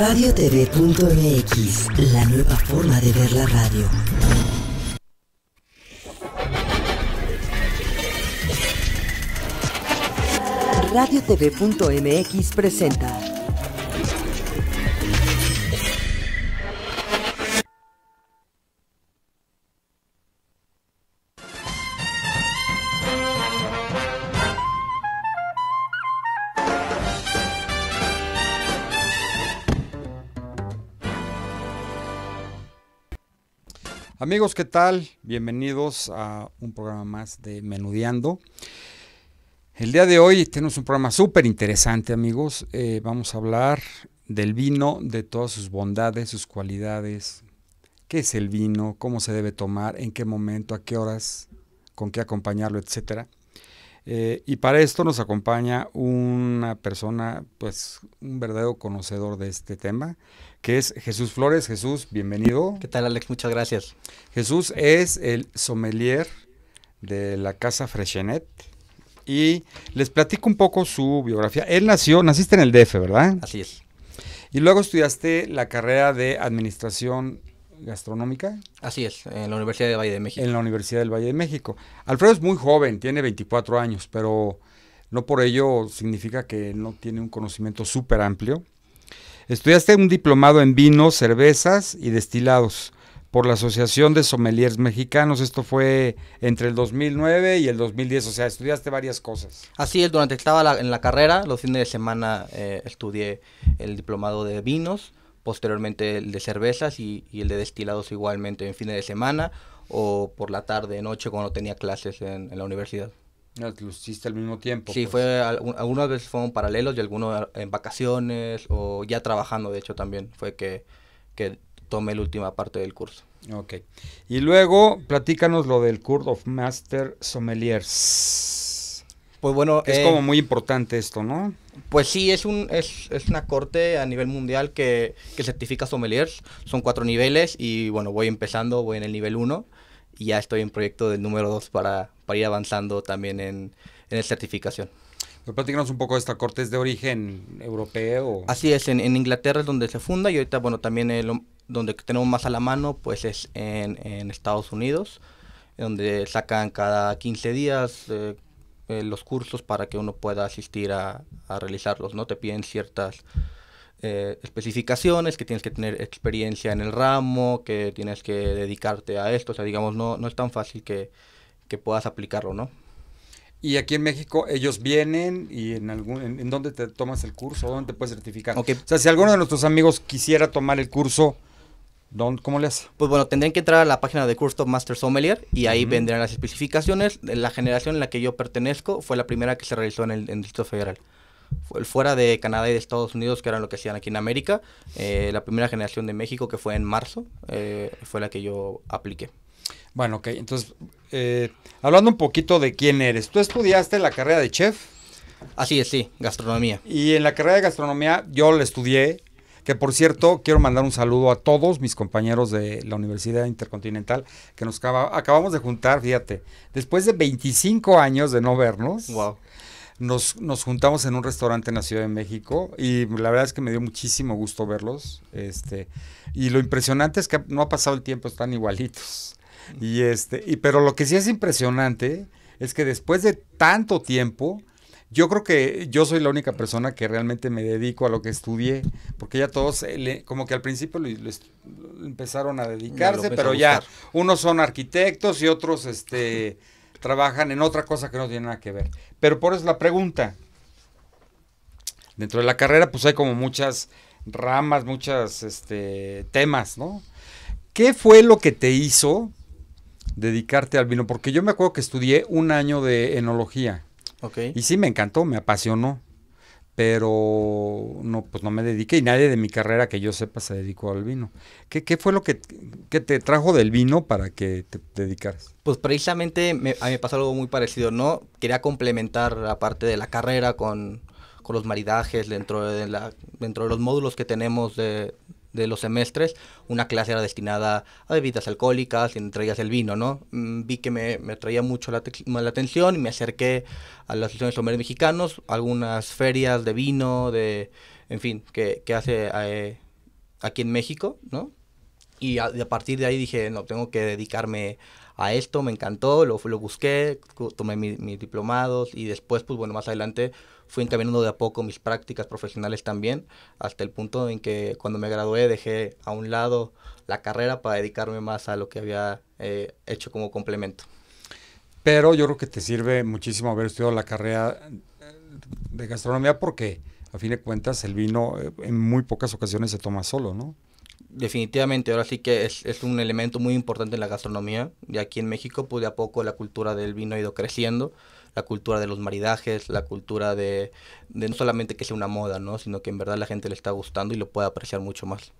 Radiotv.mx, la nueva forma de ver la radio. Radiotv.mx presenta Amigos, ¿qué tal? Bienvenidos a un programa más de Menudeando. El día de hoy tenemos un programa súper interesante, amigos. Eh, vamos a hablar del vino, de todas sus bondades, sus cualidades, qué es el vino, cómo se debe tomar, en qué momento, a qué horas, con qué acompañarlo, etcétera. Eh, y para esto nos acompaña una persona, pues un verdadero conocedor de este tema, que es Jesús Flores. Jesús, bienvenido. ¿Qué tal, Alex? Muchas gracias. Jesús es el sommelier de la Casa Freshenet. Y les platico un poco su biografía. Él nació, naciste en el DF, ¿verdad? Así es. Y luego estudiaste la carrera de Administración gastronómica. Así es, en la Universidad del Valle de México. En la Universidad del Valle de México. Alfredo es muy joven, tiene 24 años, pero no por ello significa que no tiene un conocimiento súper amplio. Estudiaste un diplomado en vinos, cervezas y destilados por la Asociación de Sommeliers Mexicanos. Esto fue entre el 2009 y el 2010, o sea, estudiaste varias cosas. Así es, durante estaba en la carrera, los fines de semana eh, estudié el diplomado de vinos, posteriormente el de cervezas y, el de destilados igualmente en fines de semana o por la tarde, noche, cuando tenía clases en, la universidad. Lo ah, hiciste al mismo tiempo. Sí, pues. fue, algunas veces fueron paralelos y algunos en vacaciones o ya trabajando, de hecho, también fue que, que tomé la última parte del curso. Ok. Y luego, platícanos lo del Curve of Master Sommeliers. Pues bueno. Es como eh, muy importante esto, ¿no? Pues sí, es, un, es, una corte a nivel mundial que, certifica sommeliers. Son cuatro niveles y bueno, voy empezando, voy en el nivel 1 y ya estoy en proyecto del número 2 para, para ir avanzando también en, en la certificación. Pues platícanos un poco de esta corte, ¿es de origen europeo? Así es, en, Inglaterra es donde se funda y ahorita, bueno, también donde tenemos más a la mano, pues es en, Estados Unidos, donde sacan cada 15 días eh, eh, los cursos para que uno pueda asistir a, realizarlos, ¿no? Te piden ciertas eh, especificaciones, que tienes que tener experiencia en el ramo, que tienes que dedicarte a esto, o sea, digamos, no, no es tan fácil que, puedas aplicarlo, ¿no? Y aquí en México ellos vienen y en algún en, dónde te tomas el curso, dónde te puedes certificar. O sea, si alguno de nuestros amigos quisiera tomar el curso, ¿Cómo le hace? Pues bueno, tendrían que entrar a la página de Curso Master Sommelier y ahí vendrán las especificaciones. La generación en la que yo pertenezco fue la primera que se realizó en el, Distrito Federal. Fuera de Canadá y de Estados Unidos, que eran lo que hacían aquí en América, eh, la primera generación de México, que fue en marzo, eh, fue la que yo apliqué. Bueno, ok, entonces, eh, hablando un poquito de quién eres, ¿tú estudiaste la carrera de chef? Así es, sí, gastronomía. Y en la carrera de gastronomía yo la estudié, que por cierto, quiero mandar un saludo a todos mis compañeros de la Universidad Intercontinental que nos acabamos de juntar, fíjate, después de 25 años de no vernos. Nos, nos, juntamos en un restaurante en la Ciudad de México y la verdad es que me dio muchísimo gusto verlos. Este, y lo impresionante es que no ha pasado el tiempo, están igualitos. Y este, y, pero lo que sí es impresionante es que después de tanto tiempo yo creo que yo soy la única persona que realmente me dedico a lo que estudié, porque ya todos, eh, como que al principio empezaron a dedicarse, pero ya unos son arquitectos y otros este, trabajan en otra cosa que no tiene nada que ver. Pero por eso la pregunta, dentro de la carrera pues hay como muchas ramas, muchos este, temas, ¿no? ¿Qué fue lo que te hizo dedicarte al vino? Porque yo me acuerdo que estudié un año de enología y sí, me encantó, me apasionó, pero no, pues no me dediqué y nadie de mi carrera que yo sepa se dedicó al vino. ¿Qué, qué fue lo que, te trajo del vino para que te dedicaras? Pues precisamente me, a mí me pasó algo muy parecido, ¿no? Quería complementar la parte de la carrera con, con los maridajes dentro de, la, dentro de los módulos que tenemos de, de los semestres, una clase era destinada a bebidas alcohólicas, entre ellas el vino, ¿no? Mm, vi que me, me atraía mucho la, la, atención y me acerqué a las asociaciones sombreros mexicanos, algunas ferias de vino, de, en fin, que, hace eh, aquí en México, ¿no? Y a, partir de ahí dije, no, tengo que dedicarme a esto, me encantó, lo, lo busqué, tomé mis diplomados y después, pues bueno, más adelante fui encaminando de a poco mis prácticas profesionales también, hasta el punto en que cuando me gradué dejé a un lado la carrera para dedicarme más a lo que había eh, hecho como complemento. Pero yo creo que te sirve muchísimo haber estudiado la carrera eh, de gastronomía porque a fin de cuentas el vino eh, en muy pocas ocasiones se toma solo, ¿no? Definitivamente, ahora sí que es, es, un elemento muy importante en la gastronomía. Y aquí en México, pues de a poco la cultura del vino ha ido creciendo la cultura de los maridajes, la cultura de, no solamente que sea una moda, ¿no? sino que en verdad la gente le está gustando y lo puede apreciar mucho más.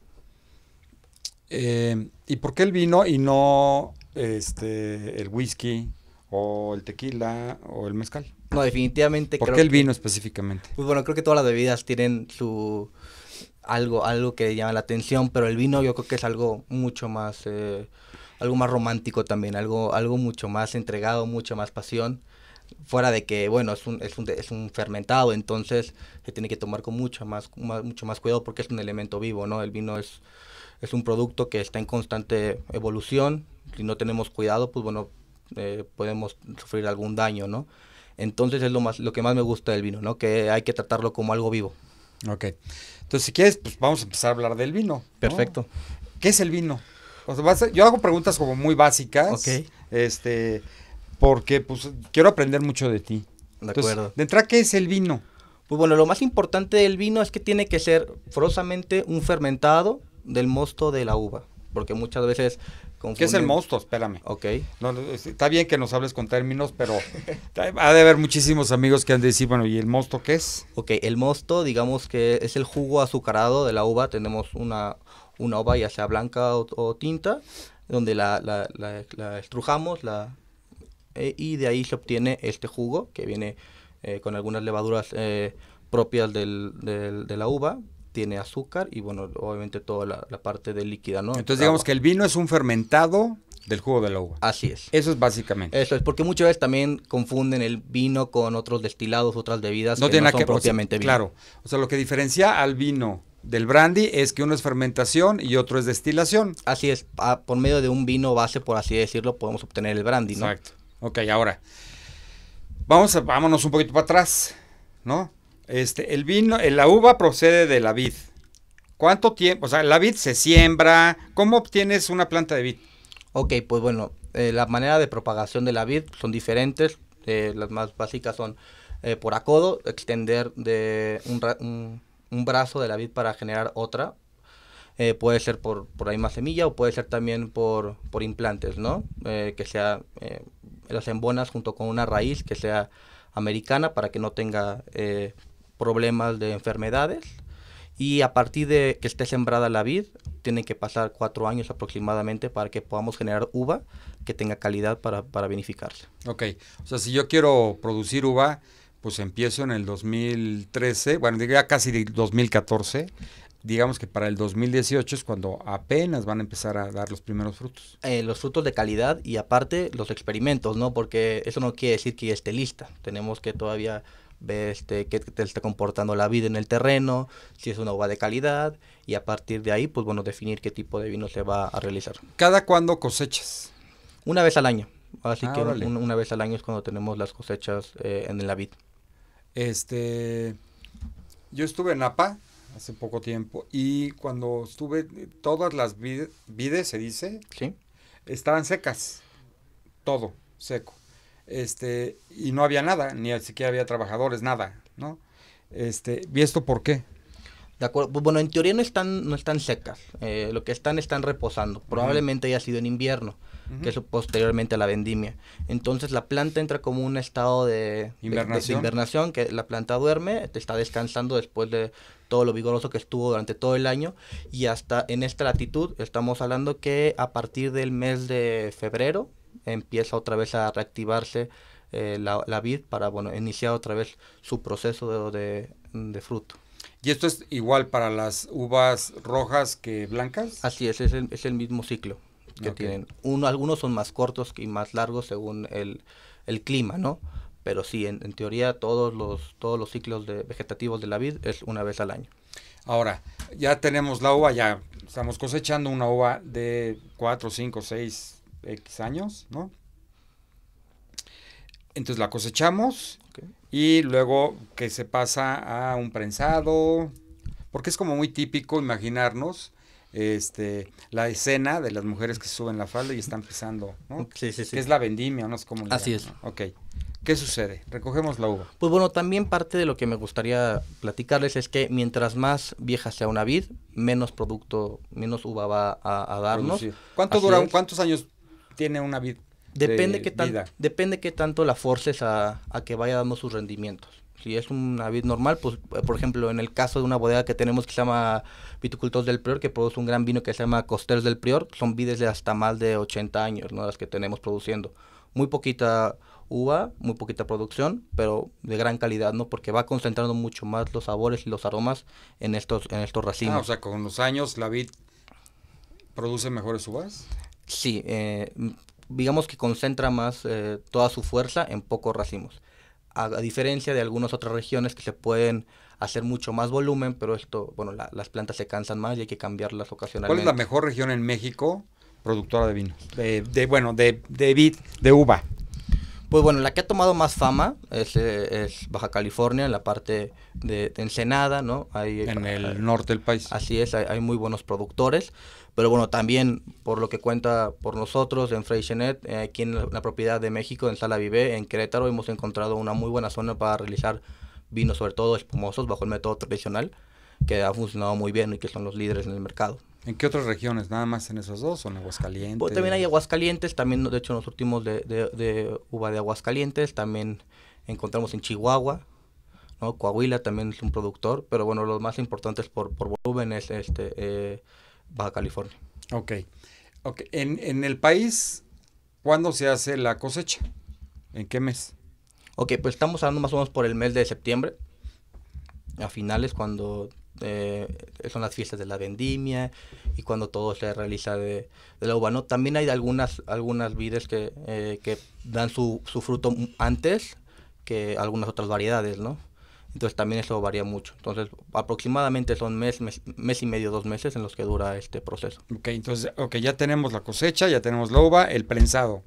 Eh, ¿Y por qué el vino y no este, el whisky o el tequila o el mezcal? No, definitivamente. ¿Por qué el vino específicamente? Pues bueno, creo que todas las bebidas tienen su algo, algo que llama la atención, pero el vino yo creo que es algo mucho más, eh, algo más romántico también, algo, algo mucho más entregado, mucho más pasión fuera de que, bueno, es un, es un, es un fermentado, entonces se tiene que tomar con mucho más, mucho más cuidado porque es un elemento vivo, ¿no? El vino es, es un producto que está en constante evolución, si no tenemos cuidado, pues bueno, eh, podemos sufrir algún daño, ¿no? Entonces es lo, más, lo que más me gusta del vino, ¿no? Que hay que tratarlo como algo vivo. Ok. Entonces, si quieres, pues vamos a empezar a hablar del vino. Perfecto. ¿Qué es el vino? yo hago preguntas como muy básicas. Ok. Este, porque pues quiero aprender mucho de ti. De acuerdo. De entrada, ¿qué es el vino? Pues bueno, lo más importante del vino es que tiene que ser forzosamente un fermentado del mosto de la uva, porque muchas veces ¿Qué es el mosto? Espérame. Ok. No, está bien que nos hables con términos, pero ha de haber muchísimos amigos que han de decir, bueno, ¿y el mosto qué es? Ok, el mosto, digamos que es el jugo azucarado de la uva, tenemos una, una uva ya sea blanca o, tinta, donde la, la, la, la estrujamos, la, eh, y de ahí se obtiene este jugo que viene eh, con algunas levaduras eh, propias del, de la uva, tiene azúcar y bueno, obviamente toda la, parte de líquida, ¿no? Entonces digamos que el vino es un fermentado del jugo de la uva. Así es. Eso es básicamente. Eso es, porque muchas veces también confunden el vino con otros destilados, otras bebidas no que no son que, propiamente Claro, o sea, lo que diferencia al vino del brandy es que uno es fermentación y otro es destilación. Así es, por medio de un vino base, por así decirlo, podemos obtener el brandy, ¿no? Exacto. Ok, ahora. Vamos a, vámonos un poquito para atrás, ¿no? Este, el vino, eh, la uva procede de la vid. ¿Cuánto tiempo? O sea, la vid se siembra. ¿Cómo obtienes una planta de vid? Ok, pues bueno, eh, las maneras de propagación de la vid son diferentes. Eh, las más básicas son eh, por acodo, extender de un, brazo de la vid para generar otra. puede ser por, por ahí más semilla o puede ser también por, por implantes, ¿no? que sea las embonas junto con una raíz que sea americana para que no tenga eh, problemas de enfermedades. Y a partir de que esté sembrada la vid, tienen que pasar cuatro años aproximadamente para que podamos generar uva que tenga calidad para, para vinificarse. Ok, o sea, si yo quiero producir uva, pues empiezo en el 2013, bueno, ya casi 2014, digamos que para el 2018 es cuando apenas van a empezar a dar los primeros frutos. Eh, los frutos de calidad y aparte los experimentos, ¿no? Porque eso no quiere decir que ya esté lista. Tenemos que todavía ver este, qué te está comportando la vida en el terreno, si es una uva de calidad y a partir de ahí, pues bueno, definir qué tipo de vino se va a realizar. ¿Cada cuándo cosechas? Una vez al año. Así ah, que una vez al año es cuando tenemos las cosechas eh, en la vid. Este, yo estuve en APA hace poco tiempo y cuando estuve, todas las vides, se dice, estaban secas, todo seco. Este, y no había nada, ni siquiera había trabajadores, nada, ¿no? Este, vi esto por qué? bueno, en teoría no están, no están secas, eh, lo que están están reposando. Probablemente haya sido en invierno, que es posteriormente a la vendimia. Entonces la planta entra como un estado de invernación. que la planta duerme, está descansando después de todo lo vigoroso que estuvo durante todo el año y hasta en esta latitud estamos hablando que a partir del mes de febrero empieza otra vez a reactivarse eh, la, vid para bueno iniciar otra vez su proceso de fruto. ¿Y esto es igual para las uvas rojas que blancas? Así es, es el, mismo ciclo que tienen. Uno, algunos son más cortos y más largos según el, clima, ¿no? Pero sí, en, teoría todos los, todos los ciclos de vegetativos de la vid es una vez al año. Ahora, ya tenemos la uva, ya estamos cosechando una uva de 4, 5, 6 X años, ¿no? Entonces la cosechamos, y luego que se pasa a un prensado, porque es como muy típico imaginarnos este, la escena de las mujeres que suben la falda y están pisando, ¿no? Que es la vendimia, no es como... Así es. Ok. ¿Qué sucede? Recogemos la uva. Pues bueno, también parte de lo que me gustaría platicarles es que mientras más vieja sea una vid, menos producto, menos uva va a, darnos. ¿Cuánto dura, ¿Cuántos años tiene una vid Depende, de, qué depende tanto la forces a, que vaya dando sus rendimientos. Si es una vid normal, pues por ejemplo, en el caso de una bodega que tenemos que se llama Viticultores del Prior, que produce un gran vino que se llama Costeros del Prior, son vides de hasta más de 80 años, ¿no? Las que tenemos produciendo. Muy poquita uva, muy poquita producción, pero de gran calidad, ¿no? Porque va concentrando mucho más los sabores y los aromas en estos, en estos ah, racimos. o sea, con los años la vid produce mejores uvas. Sí, eh, digamos que concentra más eh, toda su fuerza en pocos racimos. A, diferencia de algunas otras regiones que se pueden hacer mucho más volumen, pero esto, bueno, las plantas se cansan más y hay que cambiarlas ocasionalmente. ¿Cuál es la mejor región en México productora de vino? Eh, de, bueno, de, de vid, de uva. Pues bueno, la que ha tomado más fama es, eh, es Baja California, en la parte de, Ensenada, ¿no? Hay, en el norte del país. Así es, hay muy buenos productores. Pero bueno, también por lo que cuenta por nosotros en Freixenet, eh, aquí en la, propiedad de México, en Sala Vive, en Querétaro, hemos encontrado una muy buena zona para realizar vinos, sobre todo espumosos, bajo el método tradicional, que ha funcionado muy bien y que son los líderes en el mercado. ¿En qué otras regiones? ¿Nada más en esos dos o en Aguascalientes? Pues también hay Aguascalientes, también de hecho nos últimos de, de, uva de Aguascalientes, también encontramos en Chihuahua, ¿no? Coahuila también es un productor, pero bueno, los más importantes por, por volumen es este, eh, Baja California. Ok. okay. En, en el país, ¿cuándo se hace la cosecha? ¿En qué mes? Ok, pues estamos hablando más o menos por el mes de septiembre, a finales cuando eh, son las fiestas de la vendimia y cuando todo se realiza de, la uva. ¿no? También hay algunas, algunas vides que, eh, que dan su, su, fruto antes que algunas otras variedades, ¿no? Entonces también eso varía mucho. Entonces aproximadamente son mes, mes, y medio, dos meses en los que dura este proceso. Ok, entonces okay, ya tenemos la cosecha, ya tenemos la uva, el prensado.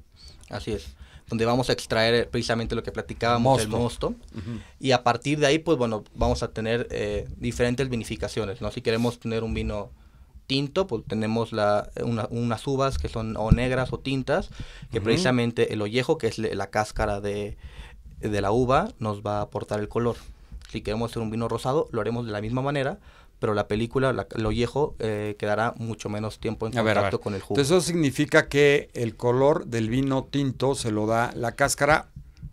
Así es, donde vamos a extraer eh, precisamente lo que platicábamos, el mosto. Y a partir de ahí, pues bueno, vamos a tener eh, diferentes vinificaciones, ¿no? Si queremos tener un vino tinto, pues tenemos la, una, unas uvas que son o negras o tintas, que precisamente el ollejo, que es la cáscara de, de la uva, nos va a aportar el color. Si queremos hacer un vino rosado, lo haremos de la misma manera, pero la película, lo el eh, quedará mucho menos tiempo en contacto con el jugo. Entonces eso significa que el color del vino tinto se lo da la cáscara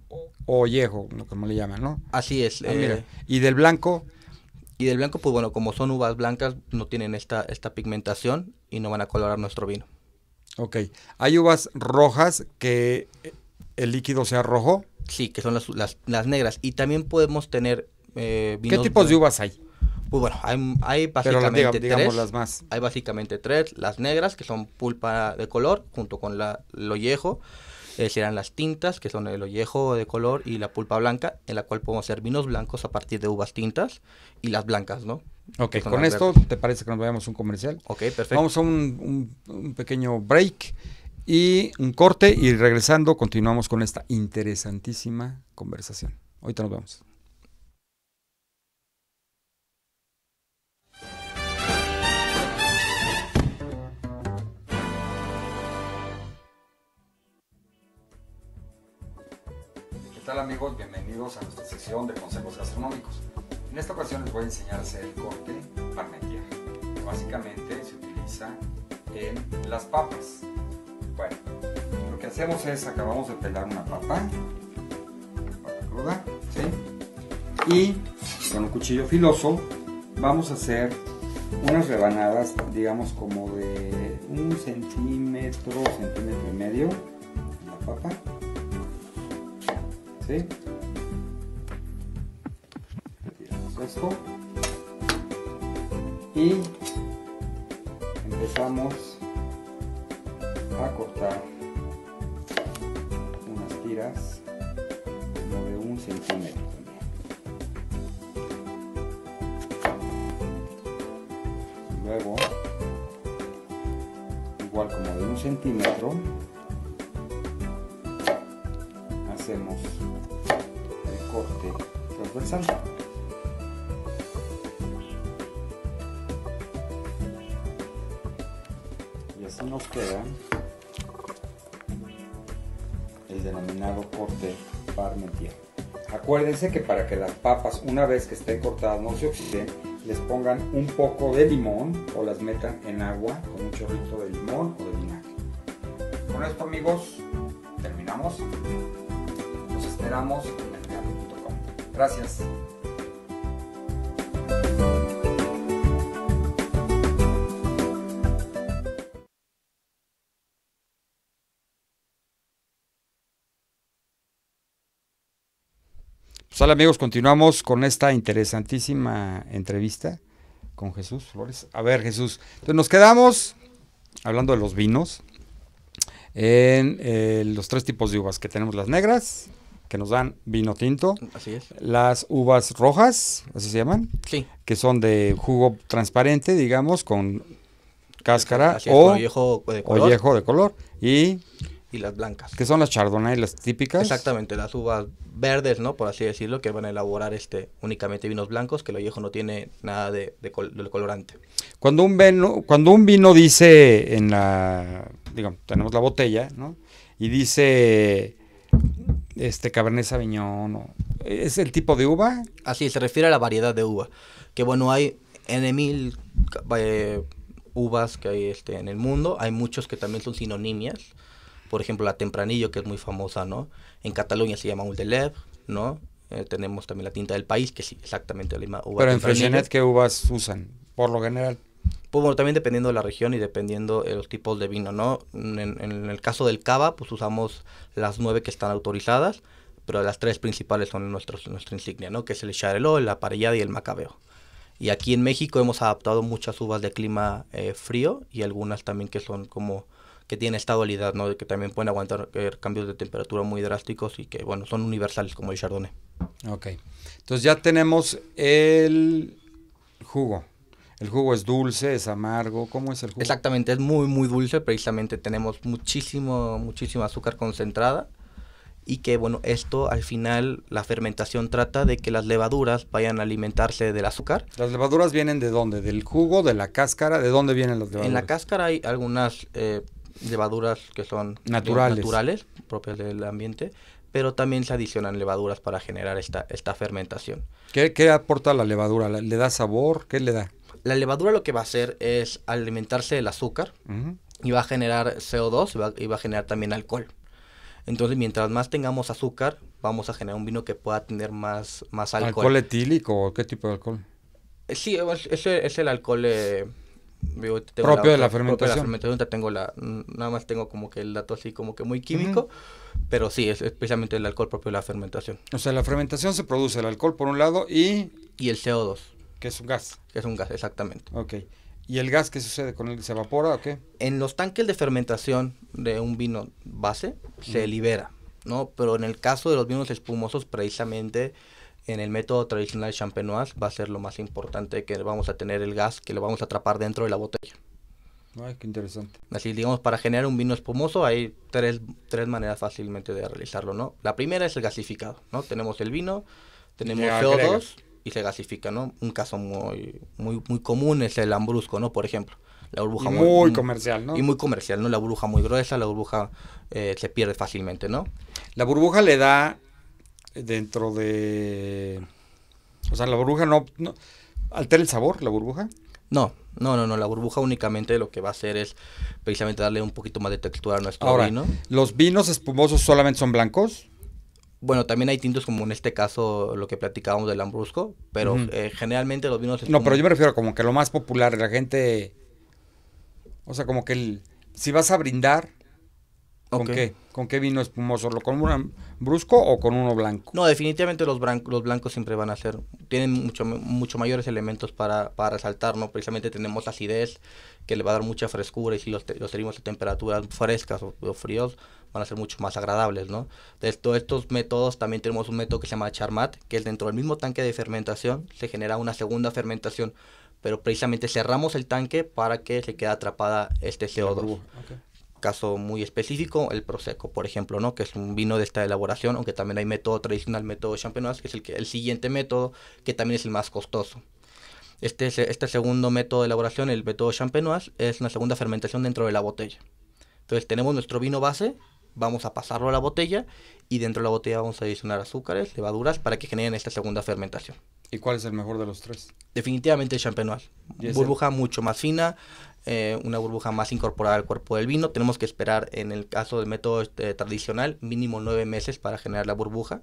o ollejo, como le llaman, ¿no? Así es. Ah, eh, y del blanco... Y del blanco, pues bueno, como son uvas blancas, no tienen esta, esta pigmentación y no van a colorar nuestro vino. Ok. ¿Hay uvas rojas que el líquido sea rojo? Sí, que son las negras. Y también podemos tener eh, ¿Qué tipos de uvas hay? Pues bueno, hay, básicamente tres. las más. Hay básicamente tres. Las negras, que son pulpa de color, junto con la, el ollejo. Eh, serán las tintas, que son el ollejo de color y la pulpa blanca, en la cual podemos hacer vinos blancos a partir de uvas tintas y las blancas, ¿no? Ok, con esto, ¿te parece que nos vayamos a un comercial? Ok, perfecto. Vamos a un, un pequeño break y un corte y regresando continuamos con esta interesantísima conversación. Ahorita nos vemos. Hola amigos? Bienvenidos a nuestra sección de consejos gastronómicos. En esta ocasión les voy a enseñar a hacer el corte parmentier, básicamente se utiliza en las papas. Bueno, lo que hacemos es acabamos de pelar una papa, cruda, Y con un cuchillo filoso vamos a hacer unas rebanadas, digamos como de un centímetro, centímetro y medio, la papa Retiramos esto y empezamos a cortar unas tiras como de un centímetro Luego, igual como de un centímetro, hacemos corte transversal. Y así nos queda el denominado corte parmentier. Acuérdense que para que las papas una vez que estén cortadas no se oxiden, les pongan un poco de limón o las metan en agua con un chorrito de limón o de vinagre. Con esto amigos, terminamos. Nos esperamos Gracias. Pues, hola amigos, continuamos con esta interesantísima entrevista con Jesús Flores. A ver Jesús, entonces nos quedamos hablando de los vinos en eh, los tres tipos de uvas que tenemos, las negras, que nos dan vino tinto. Así es. Las uvas rojas, así se llaman. Sí. Que son de jugo transparente, digamos, con cáscara o, viejo de color. de color. Y, las blancas. Que son las chardonnay, las típicas. Exactamente, las uvas verdes, ¿no? Por así decirlo, que van a elaborar este únicamente vinos blancos, que el ollejo no tiene nada de, colorante. Cuando un, vino, cuando un vino dice en la, digamos, tenemos la botella, ¿no? Y dice este Cabernet Sauvignon, ¿es el tipo de uva? Así, se refiere a la variedad de uva, que bueno, hay N mil eh, uvas que hay este, en el mundo, hay muchos que también son sinonimias, por ejemplo la Tempranillo que es muy famosa, ¿no? En Cataluña se llama Uldeleb, ¿no? Eh, tenemos también la tinta del país, que es exactamente la misma uva. Pero en Fresenet, ¿qué uvas usan, por lo general? Pues bueno, también dependiendo de la región y dependiendo de los tipos de vino, ¿no? En, el caso del cava, pues usamos las nueve que están autorizadas, pero las tres principales son nuestros, nuestra insignia, ¿no? Que es el Chardonnay la aparellado y el macabeo. Y aquí en México hemos adaptado muchas uvas de clima eh, frío y algunas también que son como que tienen esta ¿no? Que también pueden aguantar eh, cambios de temperatura muy drásticos y que, bueno, son universales como el Chardonnay. Ok. Entonces ya tenemos el jugo. ¿El jugo es dulce, es amargo? ¿Cómo es el jugo? Exactamente, es muy, muy dulce. Precisamente tenemos muchísimo, muchísimo azúcar concentrada. Y que, bueno, esto al final, la fermentación trata de que las levaduras vayan a alimentarse del azúcar. ¿Las levaduras vienen de dónde? ¿Del jugo, de la cáscara? ¿De dónde vienen las levaduras? En la cáscara hay algunas eh, levaduras que son naturales. naturales, propias del ambiente pero también se adicionan levaduras para generar esta, esta fermentación. ¿Qué, ¿Qué, aporta la levadura? ¿Le da sabor? ¿Qué le da? la levadura lo que va a hacer es alimentarse del azúcar y va a generar CO2 y va, a generar también alcohol. Entonces, mientras más tengamos azúcar, vamos a generar un vino que pueda tener más, más alcohol. ¿Alcohol etílico o qué tipo de alcohol? Eh, sí, es, es el alcohol... Eh, propio, de la fermentación. tengo la, nada más tengo como que el dato así como que muy químico, pero sí, es especialmente el alcohol propio de la fermentación. O sea, la fermentación se produce el alcohol por un lado y... Y el CO2. Que es un gas. Que es un gas, exactamente. Ok. ¿Y el gas qué sucede con él? ¿Se evapora o qué? En los tanques de fermentación de un vino base se libera, ¿no? Pero en el caso de los vinos espumosos, precisamente en el método tradicional champenoise va a ser lo más importante que vamos a tener el gas que lo vamos a atrapar dentro de la botella. Ay, qué interesante. Así, digamos, para generar un vino espumoso hay tres, tres maneras fácilmente de realizarlo, ¿no? La primera es el gasificado, ¿no? Tenemos el vino, tenemos CO2 y se gasifica, ¿no? Un caso muy, muy, muy común es el ambrusco, ¿no? Por ejemplo. La burbuja muy, mm, comercial, ¿no? Y muy comercial, ¿no? La burbuja muy gruesa, la burbuja eh, se pierde fácilmente, ¿no? La burbuja le da dentro de... O sea, la burbuja no, ¿Altera el sabor la burbuja? No, no, no, no. La burbuja únicamente lo que va a hacer es precisamente darle un poquito más de textura a nuestro Ahora, vino. ¿Los vinos espumosos solamente son blancos? Bueno, también hay tintos como en este caso lo que platicábamos del Lambrusco, pero eh, generalmente los vinos... No, pero yo me refiero a como que lo más popular, la gente... O sea, como que el, si vas a brindar, ¿Con qué? ¿Con qué vino espumoso? ¿Lo con un brusco o con uno blanco? No, definitivamente los, los blancos siempre van a ser, tienen mucho, mucho mayores elementos para, para resaltar, ¿no? Precisamente tenemos acidez que le va a dar mucha frescura y si los, tenemos a temperaturas frescas o fríos, van a ser mucho más agradables, ¿no? De todos estos métodos también tenemos un método que se llama charmat, que es dentro del mismo tanque de fermentación, se genera una segunda fermentación, pero precisamente cerramos el tanque para que se quede atrapada este CO2. Caso muy específico, el Prosecco, por ejemplo, ¿no? Que es un vino de esta elaboración, aunque también hay método tradicional, método champenoise, que es el, que, el siguiente método, que también es el más costoso. Este, este segundo método de elaboración, el método champenoise, es una segunda fermentación dentro de la botella. Entonces tenemos nuestro vino base, vamos a pasarlo a la botella y dentro de la botella vamos a adicionar azúcares, levaduras para que generen esta segunda fermentación. ¿Y cuál es el mejor de los tres? Definitivamente el champenoise. Burbuja mucho más fina, eh, una burbuja más incorporada al cuerpo del vino. Tenemos que esperar, en el caso del método este, tradicional, mínimo nueve meses para generar la burbuja.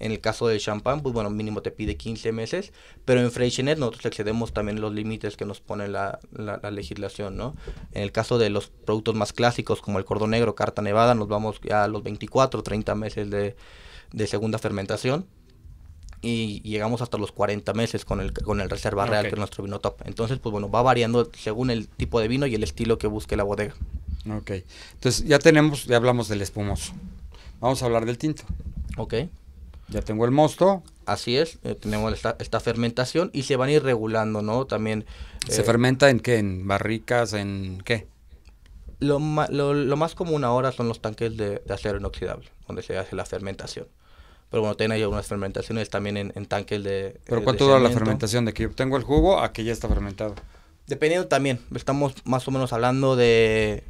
En el caso del champán, pues bueno, mínimo te pide 15 meses, pero en Freixenet nosotros excedemos también los límites que nos pone la, legislación, ¿no? En el caso de los productos más clásicos como el cordón negro, carta nevada, nos vamos ya a los 24, 30 meses de, segunda fermentación y llegamos hasta los 40 meses con el, con el Reserva ah, Real, de que nuestro vino top. Entonces, pues bueno, va variando según el tipo de vino y el estilo que busque la bodega. Ok, entonces ya tenemos, ya hablamos del espumoso. Vamos a hablar del tinto. Ok. Ya tengo el mosto. Así es, eh, tenemos esta, fermentación y se van a ir regulando, ¿no? También. ¿Se eh, fermenta en qué? ¿En barricas? ¿En qué? Lo, más común ahora son los tanques de, acero inoxidable, donde se hace la fermentación. Pero bueno, tienen ahí algunas fermentaciones también en, tanques de. Eh, ¿Pero cuánto dura la fermentación? ¿De que tengo el jugo a que ya está fermentado? Dependiendo también, estamos más o menos hablando de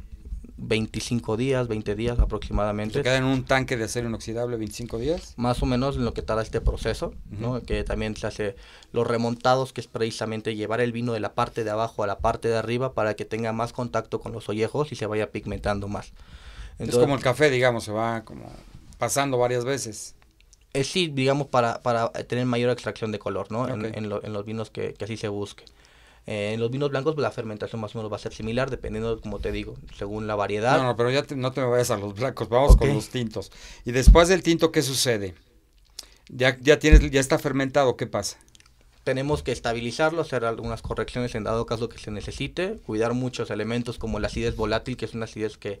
25 días, 20 días aproximadamente. ¿Se queda en un tanque de acero inoxidable 25 días? Más o menos en lo que tarda este proceso, ¿no? que también se hace los remontados, que es precisamente llevar el vino de la parte de abajo a la parte de arriba para que tenga más contacto con los ollejos y se vaya pigmentando más. es como el café, digamos, se va como pasando varias veces. Es eh, sí, digamos, para, para tener mayor extracción de color, ¿no? En, en, los vinos que, que así se busque. Eh, en los vinos blancos pues, la fermentación más o menos va a ser similar, dependiendo, como te digo, según la variedad. No, no, pero ya no te vayas a los blancos, vamos con los tintos. Y después del tinto, ¿qué sucede? Ya, ya, tienes, ya está fermentado, ¿qué pasa? Tenemos que estabilizarlo, hacer algunas correcciones en dado caso que se necesite, cuidar muchos elementos como la acidez volátil, que es una acidez que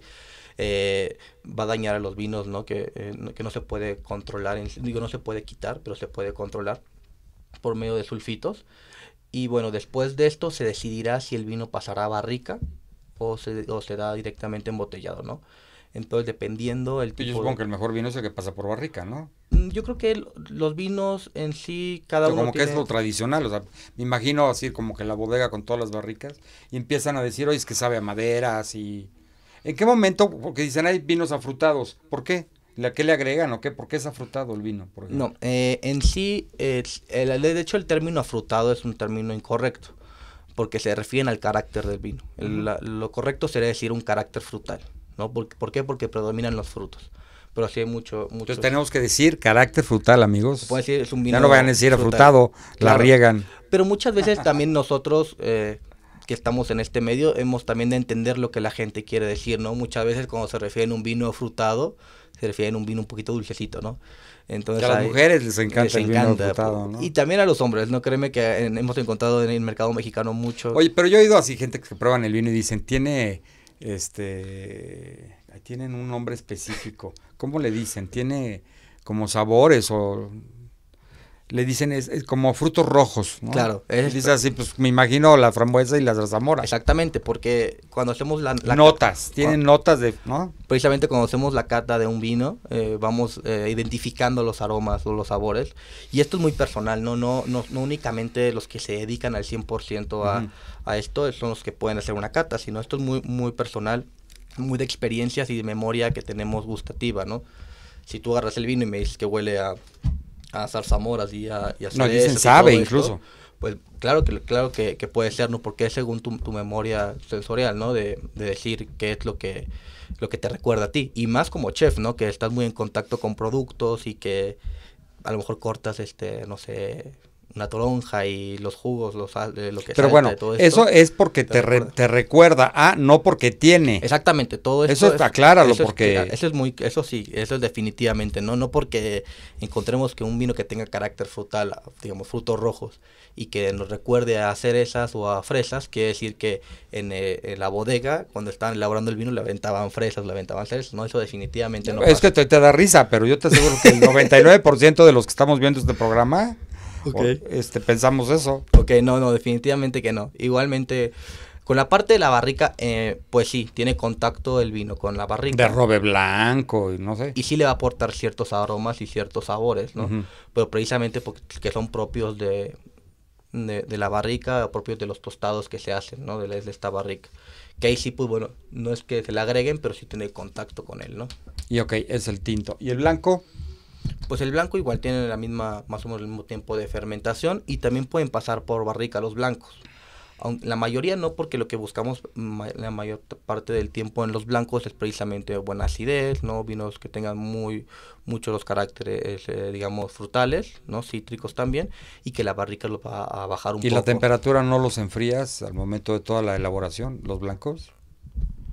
eh, va a dañar a los vinos, ¿no? Que, eh, no se puede controlar, digo, no se puede quitar, pero se puede controlar por medio de sulfitos. Y bueno, después de esto se decidirá si el vino pasará a barrica o, se, o será directamente embotellado, ¿no? Entonces, dependiendo el pues tipo. Yo supongo que el mejor vino es el que pasa por barrica, ¿no? Mm, yo creo que los vinos en sí, cada Como que es lo tradicional, o sea, me imagino así como que la bodega con todas las barricas y empiezan a decir, oye, es que sabe a maderas y. ¿En qué momento? Porque dicen, hay vinos afrutados. ¿Por qué? ¿La que le agregan o qué? ¿Por qué es afrutado el vino? no, eh, en sí, el, de hecho el término afrutado es un término incorrecto, porque se refieren al carácter del vino. lo correcto sería decir un carácter frutal, ¿no? ¿Por, ¿Por, qué? Porque predominan los frutos. Pero así hay mucho, Entonces tenemos que decir carácter frutal, amigos. Puede es un vino... Ya no vayan a decir afrutado, la riegan. Pero muchas veces también nosotros... Eh, que estamos en este medio, hemos también de entender lo que la gente quiere decir, ¿no? Muchas veces cuando se refieren a un vino afrutado se refiere a un vino un poquito dulcecito, ¿no? Entonces, a las mujeres les encanta el vino pues. ¿no? Y también a los hombres, ¿no? Créeme que hemos encontrado en el mercado mexicano mucho. Oye, pero yo he oído así gente que prueban el vino y dicen, tiene, este, tienen un nombre específico. ¿Cómo le dicen? Tiene como sabores o le dicen es, como frutos rojos. Claro. Es, Dice así, pues me imagino la frambuesa y las zarzamora. Exactamente, porque cuando hacemos la... notas, tienen ah, notas de... ¿no? Precisamente cuando hacemos la cata de un vino, eh, vamos eh, identificando los aromas o los sabores. Y esto es muy personal, ¿no? No, no, únicamente los que se dedican al 100% a, a esto eh, son los que pueden hacer una cata, sino esto es muy, muy personal, muy de experiencias y de memoria que tenemos gustativa, ¿no? Si tú agarras el vino y me dices que huele a a zarzamoras y a, y No, dicen sabe incluso. pues claro que claro que, puede ser, ¿no? Porque es según tu, tu memoria sensorial, ¿no? De, de, decir qué es lo que, lo que te recuerda a ti. Y más como chef, ¿no? Que estás muy en contacto con productos y que a lo mejor cortas, este, no sé, una toronja y los jugos, los, eh, lo que Pero bueno, todo eso es porque te, recuerda. a, no porque tiene. Exactamente, todo eso Eso está claro acláralo, porque. eso es muy, eso sí, eso es definitivamente, ¿no? No porque encontremos que un vino que tenga carácter frutal, digamos, frutos rojos, y que nos recuerde a cerezas o a fresas, quiere decir que eh, en, la bodega, cuando estaban elaborando el vino, le aventaban fresas, le aventaban cerezas, ¿no? Eso definitivamente no. Es que te, te da risa, pero yo te aseguro que el 99% de los que estamos viendo este programa Okay. este, pensamos eso. Ok, no, no, definitivamente que no. Igualmente, con la parte de la barrica, eh, pues sí, tiene contacto el vino con la barrica. De robe blanco y no sé. Y sí le va a aportar ciertos aromas y ciertos sabores, ¿no? Pero precisamente porque son propios de, de, la barrica, propios de los tostados que se hacen, ¿no? De, de esta barrica. Que ahí sí, pues bueno, no es que se le agreguen, pero sí tiene contacto con él, ¿no? Y ok, es el tinto. ¿Y el blanco? pues el blanco igual tiene la misma, más o menos el mismo tiempo de fermentación y también pueden pasar por barrica los blancos. la mayoría no, porque lo que buscamos la mayor parte del tiempo en los blancos es precisamente buena acidez, ¿no? Vinos que tengan muy muchos los caracteres, eh, digamos, frutales, ¿no? Cítricos también, y que la barrica lo va a bajar un poco. ¿Y la temperatura no los enfrías al momento de toda la elaboración, los blancos?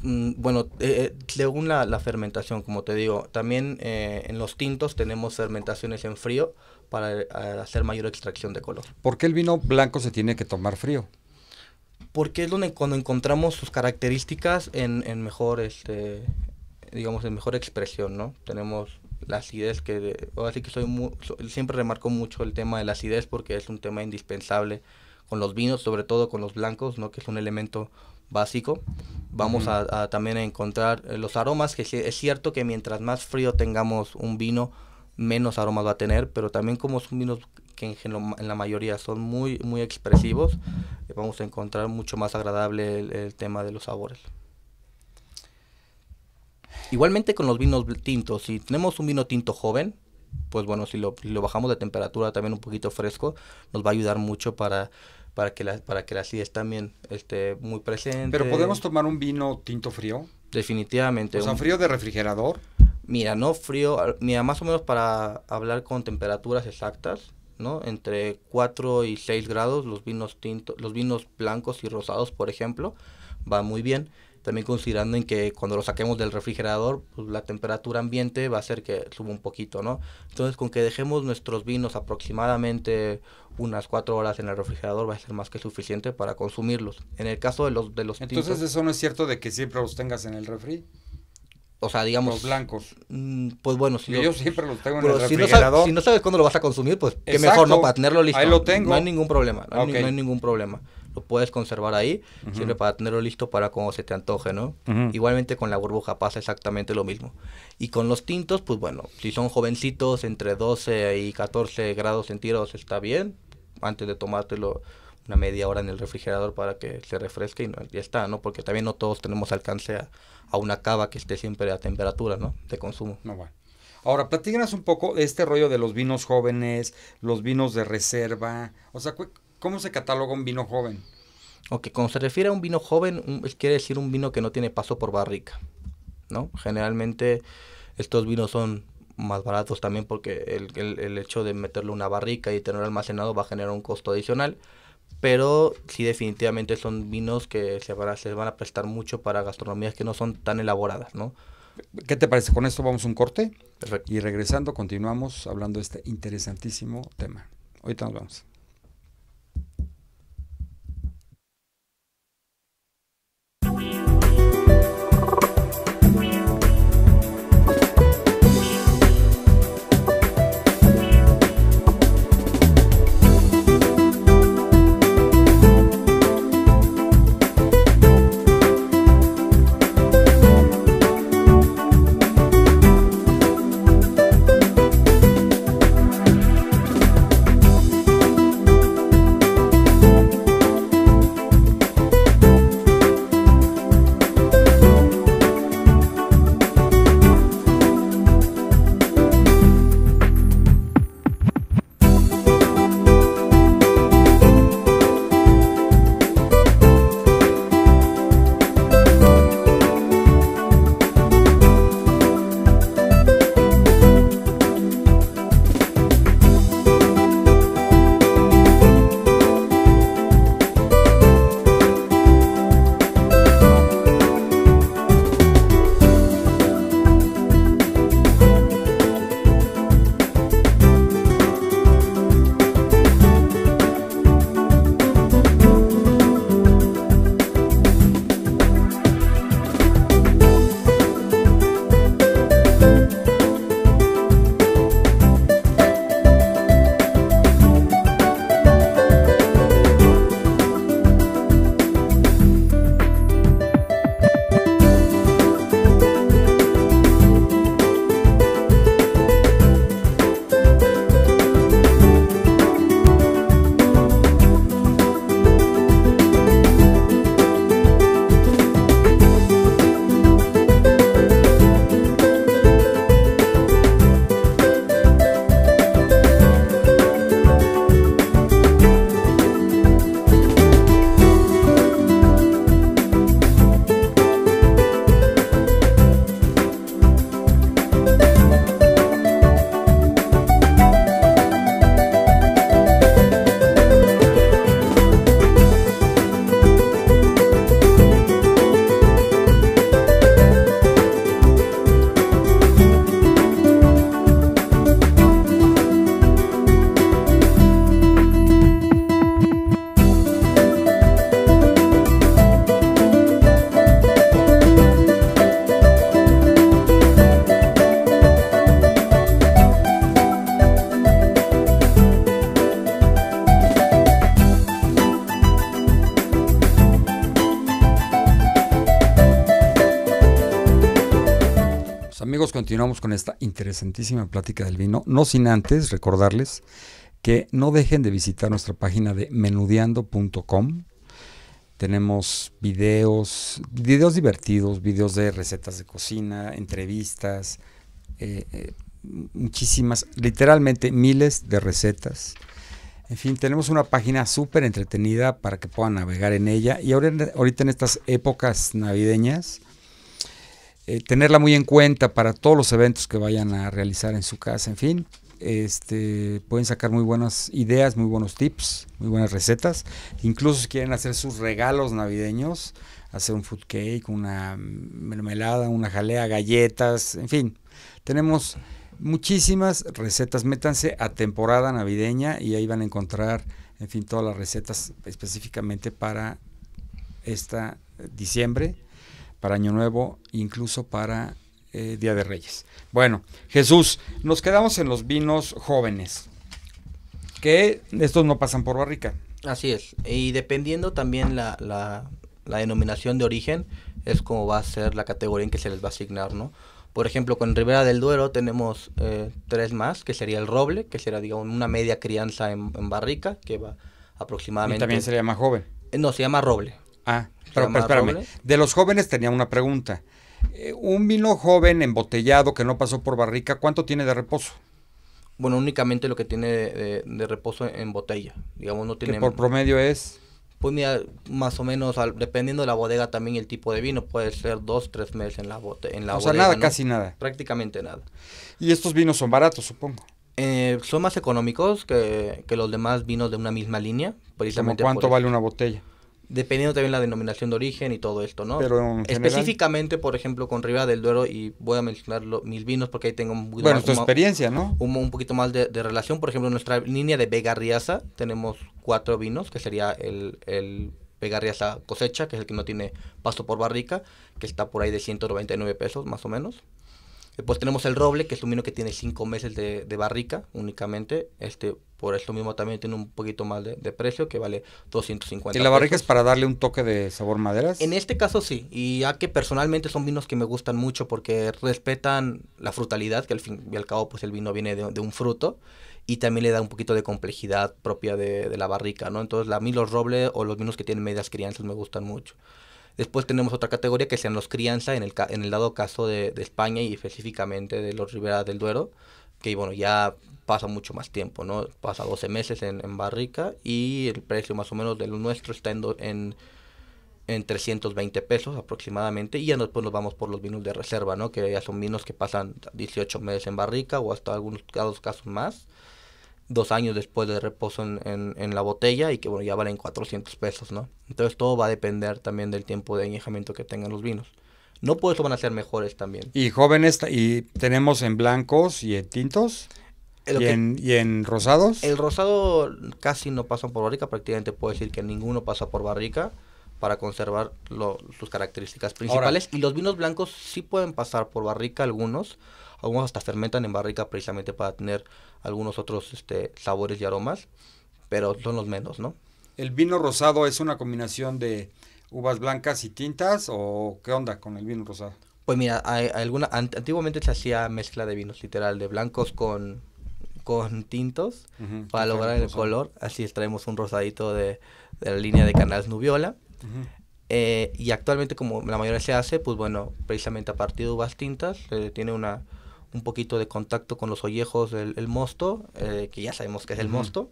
Mm, bueno, eh, eh, según la, fermentación, como te digo, también eh, en los tintos tenemos fermentaciones en frío para hacer mayor extracción de color. ¿Por qué el vino blanco se tiene que tomar frío? Porque es donde cuando encontramos sus características en, mejor, este, digamos, en mejor expresión, ¿no? Tenemos la acidez que, ahora sí que soy siempre remarco mucho el tema de la acidez porque es un tema indispensable con los vinos, sobre todo con los blancos, ¿no? Que es un elemento básico. Vamos a, también encontrar eh, los aromas, que es cierto que mientras más frío tengamos un vino, menos aromas va a tener, pero también como son vinos que en, la mayoría son muy, muy expresivos, eh, vamos a encontrar mucho más agradable el, tema de los sabores. Igualmente con los vinos tintos, si tenemos un vino tinto joven, pues bueno, si lo, si lo, bajamos de temperatura también un poquito fresco, nos va a ayudar mucho para para que la, para que la también esté muy presente. Pero podemos tomar un vino tinto frío. Definitivamente. O sea, un, frío de refrigerador. Mira, no frío, mira, más o menos para hablar con temperaturas exactas, ¿no? Entre 4 y 6 grados los vinos tintos, los vinos blancos y rosados, por ejemplo, va muy bien también considerando en que cuando lo saquemos del refrigerador, pues la temperatura ambiente va a hacer que suba un poquito, ¿no? Entonces, con que dejemos nuestros vinos aproximadamente unas cuatro horas en el refrigerador va a ser más que suficiente para consumirlos. En el caso de los de los Entonces, eso no es cierto de que siempre los tengas en el refri. O sea, digamos. Los blancos. Mm, pues bueno, si yo, yo siempre los tengo en el refrigerador. si no sabes cuándo lo vas a consumir, pues qué mejor, ¿no? Para tenerlo listo. Ahí lo tengo. No hay ningún problema. no hay ningún problema puedes conservar ahí, siempre para tenerlo listo para cuando se te antoje, ¿no? Igualmente con la burbuja pasa exactamente lo mismo. Y con los tintos, pues bueno, si son jovencitos, entre 12 y 14 grados centígrados está bien, antes de tomártelo una media hora en el refrigerador para que se refresque y ya está, ¿no? Porque también no todos tenemos alcance a, una cava que esté siempre a temperatura, ¿no? De consumo. No, bueno. Ahora, platícanos un poco de este rollo de los vinos jóvenes, los vinos de reserva. O sea, ¿Cómo se cataloga un vino joven? Ok, cuando se refiere a un vino joven, quiere decir un vino que no tiene paso por barrica, ¿no? Generalmente estos vinos son más baratos también porque el, hecho de meterle una barrica y tenerlo almacenado va a generar un costo adicional, pero sí definitivamente son vinos que se van, a, prestar mucho para gastronomías que no son tan elaboradas, ¿no? ¿Qué te parece? Con esto vamos un corte. Perfecto. Y regresando continuamos hablando de este interesantísimo tema. Ahorita nos vamos. continuamos con esta interesantísima plática del vino, no sin antes recordarles que no dejen de visitar nuestra página de menudeando.com. Tenemos videos, videos divertidos, videos de recetas de cocina, entrevistas, eh, eh, muchísimas, literalmente miles de recetas. En fin, tenemos una página súper entretenida para que puedan navegar en ella. Y ahora, ahorita en estas épocas navideñas, eh, tenerla muy en cuenta para todos los eventos que vayan a realizar en su casa, en fin. Este, pueden sacar muy buenas ideas, muy buenos tips, muy buenas recetas. Incluso si quieren hacer sus regalos navideños, hacer un food cake, una mermelada, una jalea, galletas, en fin. Tenemos muchísimas recetas. Métanse a temporada navideña y ahí van a encontrar, en fin, todas las recetas específicamente para esta eh, diciembre para Año Nuevo, incluso para eh, Día de Reyes. Bueno, Jesús, nos quedamos en los vinos jóvenes, que estos no pasan por barrica. Así es, y dependiendo también la, la, denominación de origen, es como va a ser la categoría en que se les va a asignar, ¿no? Por ejemplo, con Ribera del Duero tenemos eh, tres más, que sería el roble, que será, digamos, una media crianza en, barrica, que va aproximadamente... Y también sería más llama joven. Eh, no, se llama roble. Ah. Pero, de los jóvenes tenía una pregunta. Eh, un vino joven embotellado que no pasó por barrica, ¿cuánto tiene de reposo? Bueno, únicamente lo que tiene de, reposo en botella. Digamos, no tiene... por promedio es? Pues mira, más o menos, dependiendo de la bodega también el tipo de vino, puede ser dos, tres meses en la, bote, en la bodega. O sea, nada, casi nada. Prácticamente nada. Y estos vinos son baratos, supongo. Eh, son más económicos que, los demás vinos de una misma línea. Precisamente ¿Cuánto vale una botella? dependiendo también la denominación de origen y todo esto, ¿no? Pero Específicamente, por ejemplo, con Ribera del Duero, y voy a mencionar mil mis vinos porque ahí tengo un experiencia, ¿no? Un, poquito más de, relación. Por ejemplo, nuestra línea de Vega Riaza tenemos cuatro vinos, que sería el, el Vega Riaza Cosecha, que es el que no tiene paso por barrica, que está por ahí de 199 pesos, más o menos. Eh, pues tenemos el roble, que es un vino que tiene cinco meses de, de, barrica únicamente. Este, por eso mismo también tiene un poquito más de, precio, que vale 250. ¿Y la barrica es para darle un toque de sabor maderas? En este caso sí, y ya que personalmente son vinos que me gustan mucho porque respetan la frutalidad, que al fin y al cabo pues el vino viene de, un fruto, y también le da un poquito de complejidad propia de, la barrica, ¿no? Entonces a mí los robles o los vinos que tienen medias crianzas me gustan mucho. Después tenemos otra categoría que sean los crianza, en el, en el dado caso de, de, España y específicamente de los Riberas del Duero, que bueno, ya pasa mucho más tiempo, ¿no? Pasa 12 meses en, en barrica y el precio más o menos de lo nuestro está en, en, 320 pesos aproximadamente y ya después nos vamos por los vinos de reserva, ¿no? Que ya son vinos que pasan 18 meses en barrica o hasta algunos casos más dos años después de reposo en, en, la botella y que bueno, ya valen 400 pesos, ¿no? Entonces todo va a depender también del tiempo de añejamiento que tengan los vinos. No por eso van a ser mejores también. ¿Y jóvenes? ¿Y tenemos en blancos y en tintos? ¿Y, en, rosados? El rosado casi no pasa por barrica, prácticamente puedo decir que ninguno pasa por barrica para conservar sus características principales. y los vinos blancos sí pueden pasar por barrica algunos, algunos hasta fermentan en barrica precisamente para tener algunos otros este, sabores y aromas, pero son los menos, ¿no? ¿El vino rosado es una combinación de uvas blancas y tintas o qué onda con el vino rosado? Pues mira, hay alguna, antiguamente se hacía mezcla de vinos, literal, de blancos con, con tintos para lograr el color. Así extraemos un rosadito de, la línea de canales Nubiola. Eh, y actualmente, como la mayoría se hace, pues bueno, precisamente a partir de uvas tintas, se eh, tiene una, un poquito de contacto con los ollejos del el mosto, eh, que ya sabemos que es el mosto,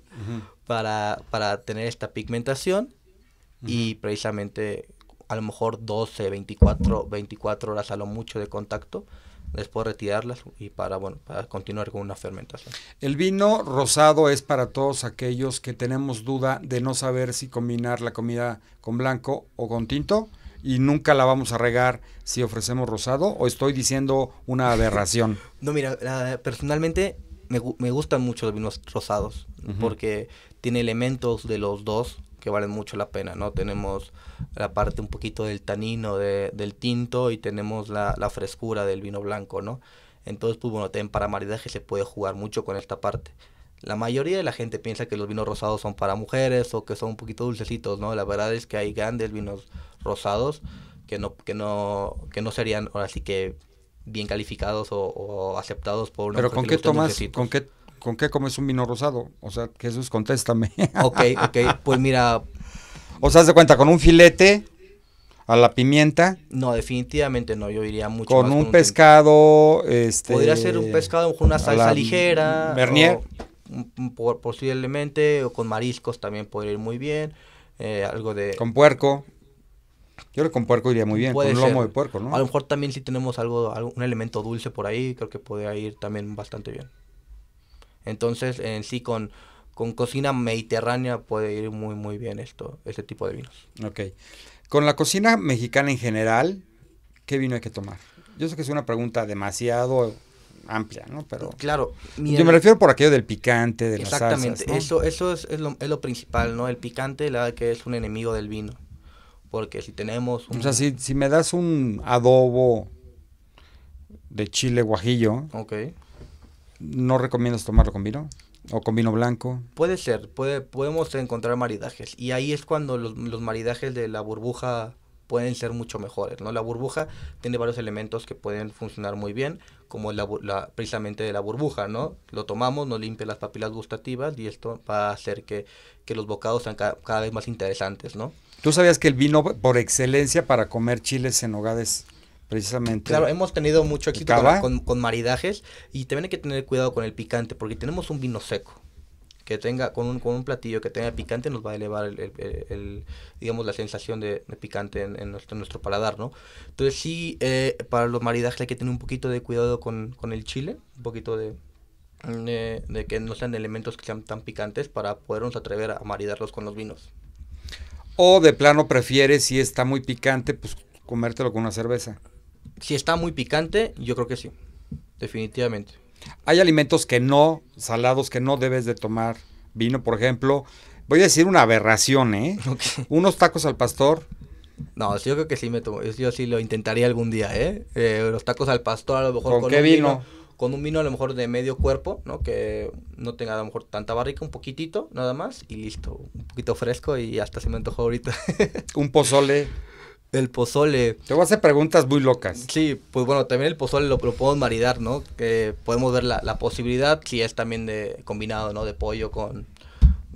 para, tener esta pigmentación y precisamente a lo mejor 12, 24, 24 horas a lo mucho de contacto después retirarlas y para para continuar con una fermentación. El vino rosado es para todos aquellos que tenemos duda de no saber si combinar la comida con blanco o con tinto y nunca la vamos a regar si ofrecemos rosado o estoy diciendo una aberración? no, mira, personalmente me, me, gustan mucho los vinos rosados porque tiene elementos de los dos que valen mucho la pena, ¿no? Tenemos la parte un poquito del tanino del tinto y tenemos la, la, frescura del vino blanco, ¿no? Entonces, pues bueno, también para maridaje se puede jugar mucho con esta parte. La mayoría de la gente piensa que los vinos rosados son para mujeres o que son un poquito dulcecitos, ¿no? La verdad es que hay grandes vinos rosados que no, que no, que no serían ahora sí que bien calificados o, aceptados por una Pero ¿con qué tomas, con qué, con qué comes un vino rosado? O sea, Jesús, contéstame. Ok, ok, pues mira... O sea, de cuenta, con un filete a la pimienta. No, definitivamente no, yo iría mucho con más un con un pescado, este podría ser un pescado con una salsa ligera. Bernier por, posiblemente, o con mariscos también podría ir muy bien, eh, algo de... Con puerco. Yo creo que con puerco iría muy bien, con lomo de puerco, ¿no? A lo mejor también si tenemos algo, un elemento dulce por ahí, creo que podría ir también bastante bien. Entonces, en sí, con, con cocina mediterránea puede ir muy, muy bien esto, este tipo de vinos. Ok. Con la cocina mexicana en general, ¿qué vino hay que tomar? Yo sé que es una pregunta demasiado amplia, ¿no? Pero claro, yo me refiero por aquello del picante, de exactamente, las salsas, eso eso es, es, lo, es, lo, principal, ¿no? El picante, la que es un enemigo del vino, porque si tenemos o sea, si, si me das un adobo de chile guajillo, ¿no recomiendas tomarlo con vino? ¿O con vino blanco? Puede ser, puede, podemos encontrar maridajes. Y ahí es cuando los, los, maridajes de la burbuja pueden ser mucho mejores, ¿no? La burbuja tiene varios elementos que pueden funcionar muy bien como la, precisamente de la burbuja, ¿no? Lo tomamos, nos limpia las papilas gustativas y esto va a hacer que, que los bocados sean cada, vez más interesantes, ¿no? ¿Tú sabías que el vino por excelencia para comer chiles en hogares precisamente. Claro, hemos tenido mucho aquí con, maridajes y también hay que tener cuidado con el picante porque tenemos un vino seco que tenga con un, con un platillo que tenga picante nos va a elevar el, digamos la sensación de, picante en, nuestro, paladar no entonces sí eh, para los maridajes hay que tener un poquito de cuidado con, el chile un poquito de, de que no sean elementos que sean tan picantes para podernos atrever a maridarlos con los vinos o de plano prefieres si está muy picante pues comértelo con una cerveza si está muy picante yo creo que sí definitivamente hay alimentos que no, salados que no debes de tomar vino, por ejemplo. Voy a decir una aberración, ¿eh? Unos tacos al pastor. No, yo creo que sí me tomo, yo sí lo intentaría algún día, ¿eh? eh los tacos al pastor a lo mejor con, un vino? Con un vino a lo mejor de medio cuerpo, ¿no? Que no tenga a lo mejor tanta barrica, un poquitito nada más y listo, un poquito fresco y hasta se me antojó ahorita. un pozole el pozole. Te voy a hacer preguntas muy locas. Sí, pues bueno, también el pozole lo, podemos maridar, ¿no? Que podemos ver la, posibilidad si es también de combinado, ¿no? De pollo con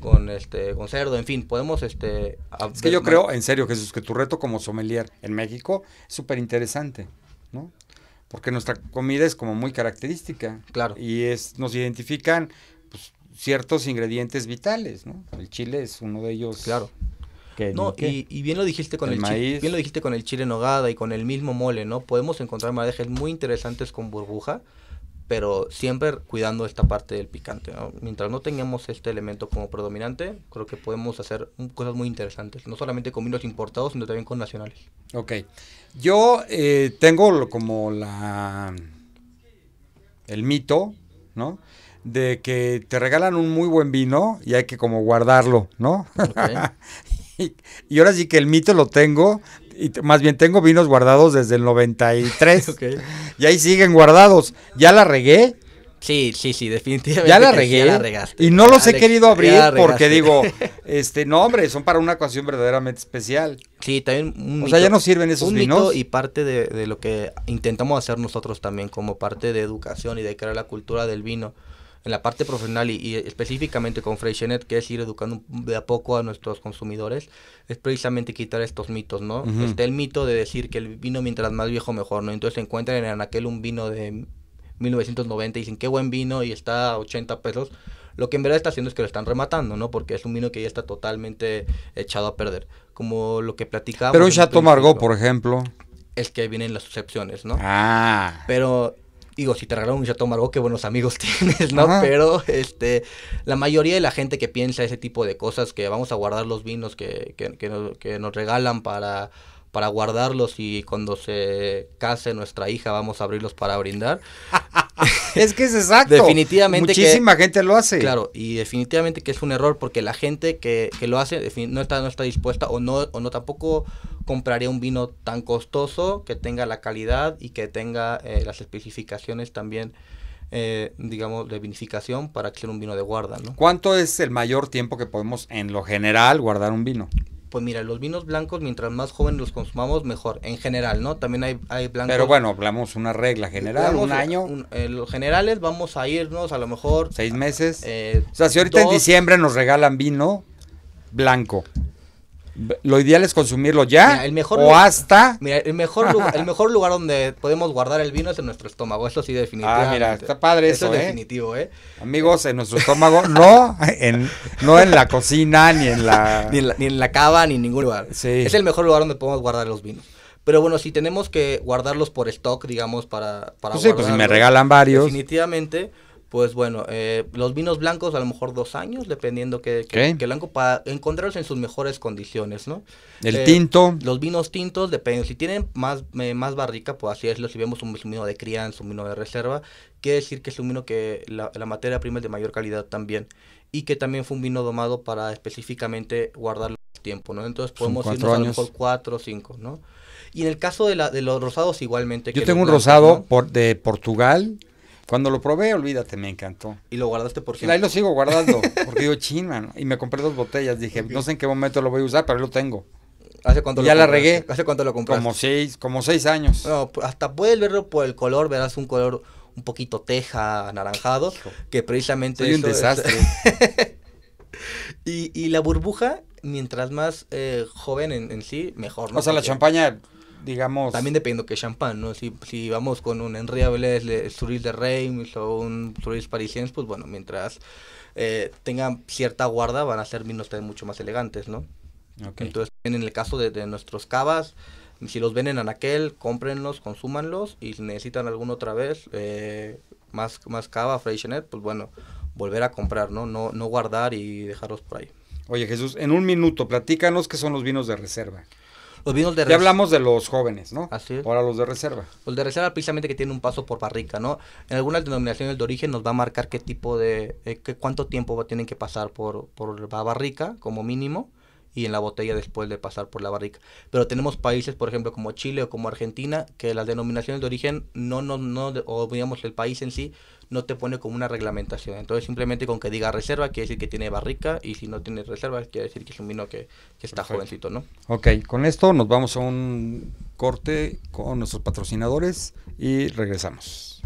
con este con cerdo, en fin, podemos este Es que yo creo, en serio, Jesús, que tu reto como sommelier en México es súper interesante, ¿no? Porque nuestra comida es como muy característica. Claro. Y es nos identifican pues, ciertos ingredientes vitales, ¿no? El chile es uno de ellos. Claro no, Y, bien lo dijiste con el, chile, bien lo dijiste con el chile en y con el mismo mole, ¿no? Podemos encontrar madejas muy interesantes con burbuja, pero siempre cuidando esta parte del picante, Mientras no tengamos este elemento como predominante, creo que podemos hacer cosas muy interesantes, no solamente con vinos importados, sino también con nacionales. Ok. Yo eh, tengo como la el mito, ¿no? de que te regalan un muy buen vino y hay que como guardarlo, ¿no? y, ahora sí que el mito lo tengo y más bien tengo vinos guardados desde el 93. Y ahí siguen guardados. Ya la regué. Sí, sí, sí, definitivamente. Ya la regué. y no los he querido abrir porque digo, este, no, hombre, son para una ocasión verdaderamente especial. Sí, también O sea, ya no sirven esos un vinos. y parte de, lo que intentamos hacer nosotros también como parte de educación y de crear la cultura del vino en la parte profesional y, específicamente con Freixenet, que es ir educando de a poco a nuestros consumidores, es precisamente quitar estos mitos, ¿no? Está el mito de decir que el vino mientras más viejo mejor, ¿no? Entonces encuentran en aquel un vino de 1990 y dicen qué buen vino y está a 80 pesos. Lo que en verdad está haciendo es que lo están rematando, ¿no? Porque es un vino que ya está totalmente echado a perder. Como lo que platicamos. Pero un Chateau Margot, por ejemplo. Es que vienen las excepciones, ¿no? Ah. Pero digo, si te regalaron un chato qué buenos amigos tienes, ¿no? Pero este, la mayoría de la gente que piensa ese tipo de cosas, que vamos a guardar los vinos que, que, que nos regalan para para guardarlos y cuando se case nuestra hija vamos a abrirlos para brindar. es que es exacto. Definitivamente. Muchísima gente lo hace. Claro, y definitivamente que es un error porque la gente que, lo hace no está, no está dispuesta o no, o no tampoco compraría un vino tan costoso que tenga la calidad y que tenga eh, las especificaciones también. Eh, digamos, de vinificación para que sea un vino de guarda. ¿no? ¿Cuánto es el mayor tiempo que podemos, en lo general, guardar un vino? Pues mira, los vinos blancos, mientras más jóvenes los consumamos, mejor. En general, ¿no? También hay, hay blancos. Pero bueno, hablamos una regla general, un año. En los generales vamos a irnos a lo mejor. Seis meses. Eh, o sea, si ahorita en diciembre nos regalan vino blanco, lo ideal es consumirlo ya o hasta. Mira, el mejor, lugar, el mejor lugar donde podemos guardar el vino es en nuestro estómago. Eso sí, definitivamente. Ah, mira, está padre eso. eso es ¿eh? definitivo, ¿eh? Amigos, en nuestro estómago, no en, no en la cocina, ni en la... ni en la. cava, ni en ningún lugar. Es el mejor lugar donde podemos guardar los vinos. Pero bueno, si tenemos que guardarlos por stock, digamos, para. para pues sí, pues si me regalan varios. Definitivamente pues bueno, eh, los vinos blancos a lo mejor dos años, dependiendo que, que, blanco, para encontrarlos en sus mejores condiciones, ¿no? El eh, tinto. Los vinos tintos, dependen, si tienen más, más barrica, pues así es, si vemos un, vino de crianza, un vino de reserva, quiere decir que es un vino que la, materia prima es de mayor calidad también, y que también fue un vino domado para específicamente guardarlo tiempo, ¿no? Entonces podemos irnos a lo mejor cuatro o cinco, ¿no? Y en el caso de, la, de los rosados igualmente. Yo tengo un rosado de Portugal, cuando lo probé, olvídate, me encantó. ¿Y lo guardaste por siempre? Ahí lo sigo guardando, porque digo, chin, Y me compré dos botellas. Dije, no sé en qué momento lo voy a usar, pero ahí lo tengo. ¿Hace cuánto ya la regué. ¿Hace cuánto lo compraste? Como seis, como seis años. No, pues, hasta puedes verlo por el color, verás un color un poquito teja, anaranjado, que precisamente Soy un desastre. y, y la burbuja, mientras más eh, joven en, sí, mejor. ¿no? O sea, la champaña digamos... También dependiendo qué champán, ¿no? Si, si vamos con un Henri Suris de Reims o un Suris Parisiens, pues bueno, mientras eh, tengan cierta guarda van a ser vinos también mucho más elegantes, ¿no? Entonces, en el caso de, nuestros cavas, si los ven en aquel cómprenlos, consúmanlos y si necesitan alguna otra vez eh, más, más cava, Freixenet, pues bueno, volver a comprar, ¿no? ¿no? No guardar y dejarlos por ahí. Oye Jesús, en un minuto, platícanos qué son los vinos de reserva. Los vinos de reserva. Ya hablamos de los jóvenes, ¿no? Así Ahora los de reserva. Los de reserva precisamente que tienen un paso por barrica, ¿no? En algunas denominaciones de origen nos va a marcar qué tipo de, eh, qué, cuánto tiempo tienen que pasar por, por barrica como mínimo y en la botella después de pasar por la barrica. Pero tenemos países, por ejemplo, como Chile o como Argentina, que las denominaciones de origen no, no, no, o digamos el país en sí, no te pone como una reglamentación. Entonces simplemente con que diga reserva quiere decir que tiene barrica y si no tiene reserva quiere decir que es un vino que, está jovencito, ¿no? Ok, con esto nos vamos a un corte con nuestros patrocinadores y regresamos.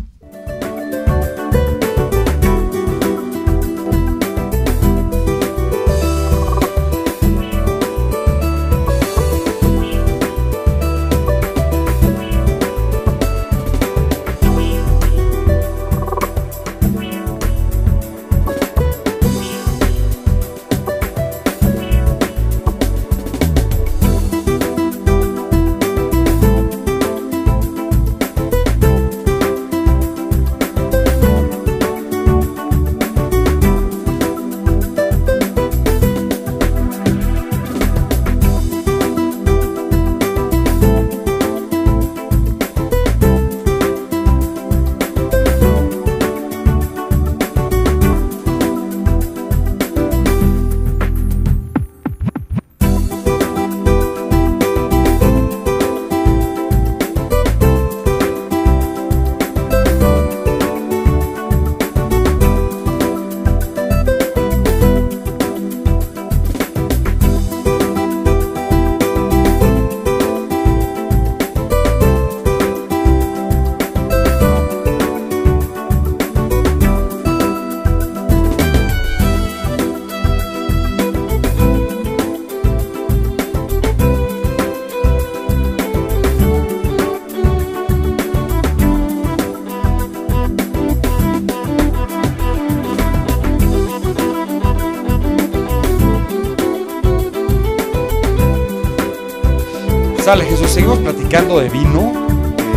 Pues, seguimos platicando de vino.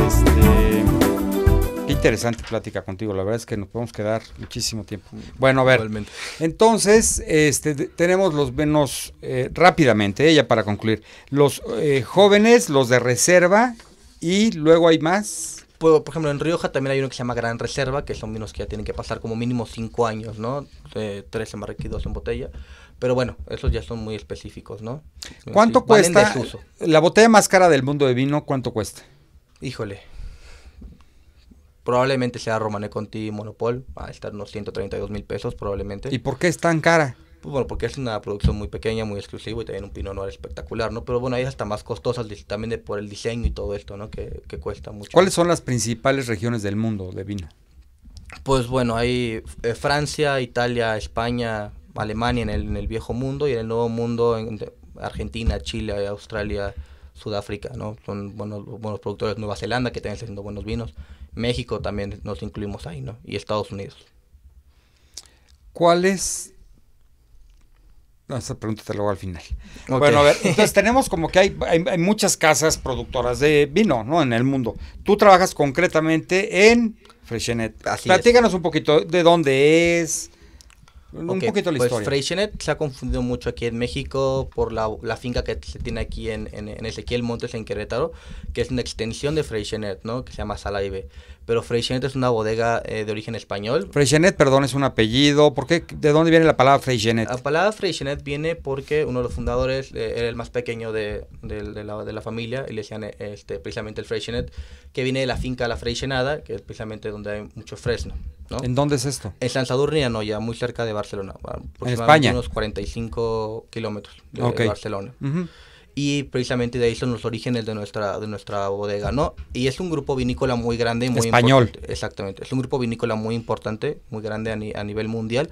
Este, qué interesante plática contigo. La verdad es que nos podemos quedar muchísimo tiempo. Bueno, a ver. Entonces, este, tenemos los vinos eh, rápidamente, ella eh, para concluir. Los eh, jóvenes, los de reserva y luego hay más. Por, ejemplo, en Rioja también hay uno que se llama Gran Reserva, que son vinos que ya tienen que pasar como mínimo 5 años, ¿no? tres en barrica y dos en botella. Pero bueno, esos ya son muy específicos, ¿no? ¿Cuánto cuesta la botella más cara del mundo de vino? ¿Cuánto cuesta? Híjole. Probablemente sea Romané Conti Monopol, va a estar unos 132 mil pesos probablemente. ¿Y por qué es tan cara? Pues bueno, porque es una producción muy pequeña, muy exclusiva y también un pino Noir espectacular, ¿no? Pero bueno, hay hasta más costosas también por el diseño y todo esto, ¿no? Que, que cuesta mucho. ¿Cuáles son las principales regiones del mundo de vino? Pues bueno, hay eh, Francia, Italia, España, Alemania en el, viejo mundo y en el nuevo mundo Argentina, Chile, Australia, Sudáfrica, ¿no? Son buenos, buenos productores, Nueva Zelanda que también está haciendo buenos vinos, México también nos incluimos ahí, ¿no? Y Estados Unidos. ¿Cuáles no, esa pregunta te la hago al final. Bueno, a ver, entonces tenemos como que hay, muchas casas productoras de vino, ¿no? En el mundo. Tú trabajas concretamente en Freshenet. Platícanos un poquito de dónde es, un poquito la pues historia. se ha confundido mucho aquí en México por la, finca que se tiene aquí en, Ezequiel Montes, en Querétaro, que es una extensión de Freixenet, ¿no? Que se llama Salaive pero Freixenet es una bodega eh, de origen español. Freixenet, perdón, es un apellido. ¿Por qué? ¿De dónde viene la palabra Freixenet? La palabra Freixenet viene porque uno de los fundadores eh, era el más pequeño de, de, la, de, la, familia y le decían eh, este, precisamente el Freixenet, que viene de la finca La Freixenada, que es precisamente donde hay mucho fresno. ¿En dónde es esto? En San no, ya muy cerca de Barcelona. ¿En España? unos 45 kilómetros de Barcelona. Uh y precisamente de ahí son los orígenes de nuestra, de nuestra bodega, ¿no? Y es un grupo vinícola muy grande, muy español. Exactamente, es un grupo vinícola muy importante, muy grande a, nivel mundial.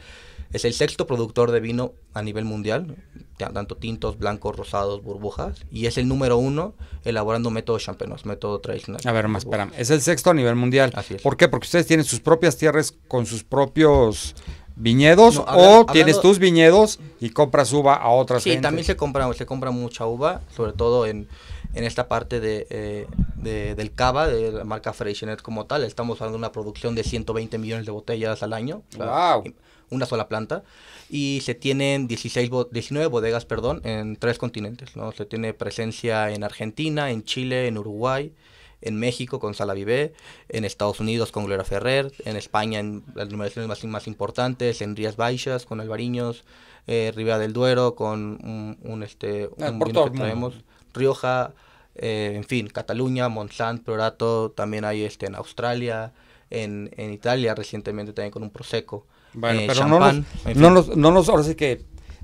Es el sexto productor de vino a nivel mundial, tanto tintos, blancos, rosados, burbujas, y es el número uno elaborando método champenois, método tradicional. A ver, más, espérame, es el sexto a nivel mundial. Así es. ¿Por qué? Porque ustedes tienen sus propias tierras con sus propios viñedos o tienes tus viñedos y compras uva a otras sí también se compra se compra mucha uva sobre todo en, esta parte eh, de, del cava de la marca Freixenet como tal estamos hablando de una producción de 120 millones de botellas al año wow. una sola planta y se tienen 16 19 bodegas perdón en tres continentes no se tiene presencia en Argentina en Chile en Uruguay en México con Sala en Estados Unidos con Gloria Ferrer, en España en las numeraciones más, importantes, en Rías Baixas con Alvariños, eh, del Duero con un, este un ah, Rioja, eh, en fin, Cataluña, Monsanto, Prorato, también hay este en Australia, en, Italia recientemente también con un Prosecco. Bueno, eh, pero no, nos, no, no nos, ahora sí que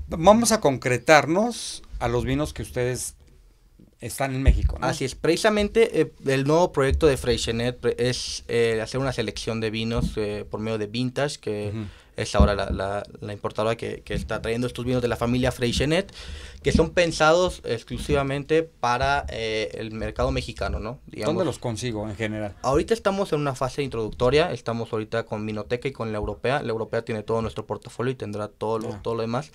vamos a concretarnos a los vinos que ustedes están en México. Así es, precisamente eh, el nuevo proyecto de Freixenet es eh, hacer una selección de vinos eh, por medio de vintage que es ahora la, la, la importadora que, que, está trayendo estos vinos de la familia Freixenet, que son pensados exclusivamente para eh, el mercado mexicano, ¿no? Digamos, ¿Dónde los consigo en general? Ahorita estamos en una fase introductoria, estamos ahorita con Minoteca y con la Europea. La Europea tiene todo nuestro portafolio y tendrá todo lo, todo lo demás.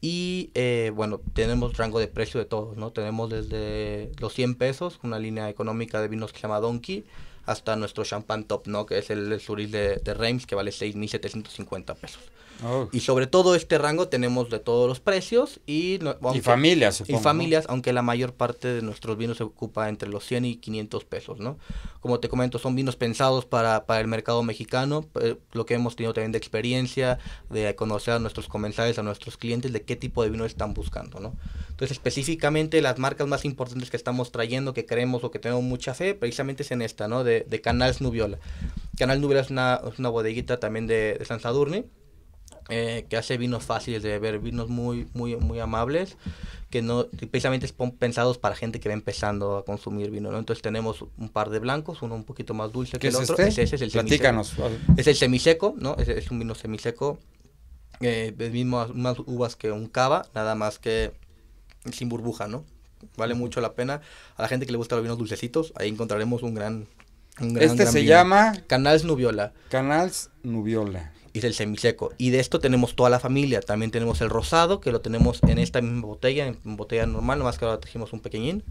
Y eh, bueno, tenemos rango de precio de todos, ¿no? Tenemos desde los 100 pesos, una línea económica de vinos que se llama Donkey hasta nuestro champán top, ¿no? Que es el, suril de, de Reims, que vale 6.750 pesos. Oh. Y sobre todo este rango tenemos de todos los precios y... y familias, supongo, Y familias, aunque la mayor parte de nuestros vinos se ocupa entre los 100 y 500 pesos, ¿no? Como te comento, son vinos pensados para, para el mercado mexicano, eh, lo que hemos tenido también de experiencia, de conocer a nuestros comensales, a nuestros clientes, de qué tipo de vino están buscando, ¿no? Entonces, específicamente las marcas más importantes que estamos trayendo, que creemos o que tenemos mucha fe, precisamente es en esta, ¿no? De, de Canals Nubiola. Canal Nubiola es una, es una bodeguita también de, de San Sadurni eh, que hace vinos fáciles de ver vinos muy, muy, muy amables, que no precisamente son pensados para gente que va empezando a consumir vino. Entonces tenemos un par de blancos, uno un poquito más dulce que el es otro. Este? es el Platícanos. Semiseco. Es el semiseco, ¿no? Es, un vino semiseco, eh, mismo más uvas que un cava, nada más que sin burbuja, ¿no? Vale mucho la pena. A la gente que le gusta los vinos dulcecitos, ahí encontraremos un gran... este se llama... Canals Nubiola. Canals Nubiola es el semiseco. Y de esto tenemos toda la familia. También tenemos el rosado, que lo tenemos en esta misma botella, en botella normal, nomás que ahora trajimos un pequeñín,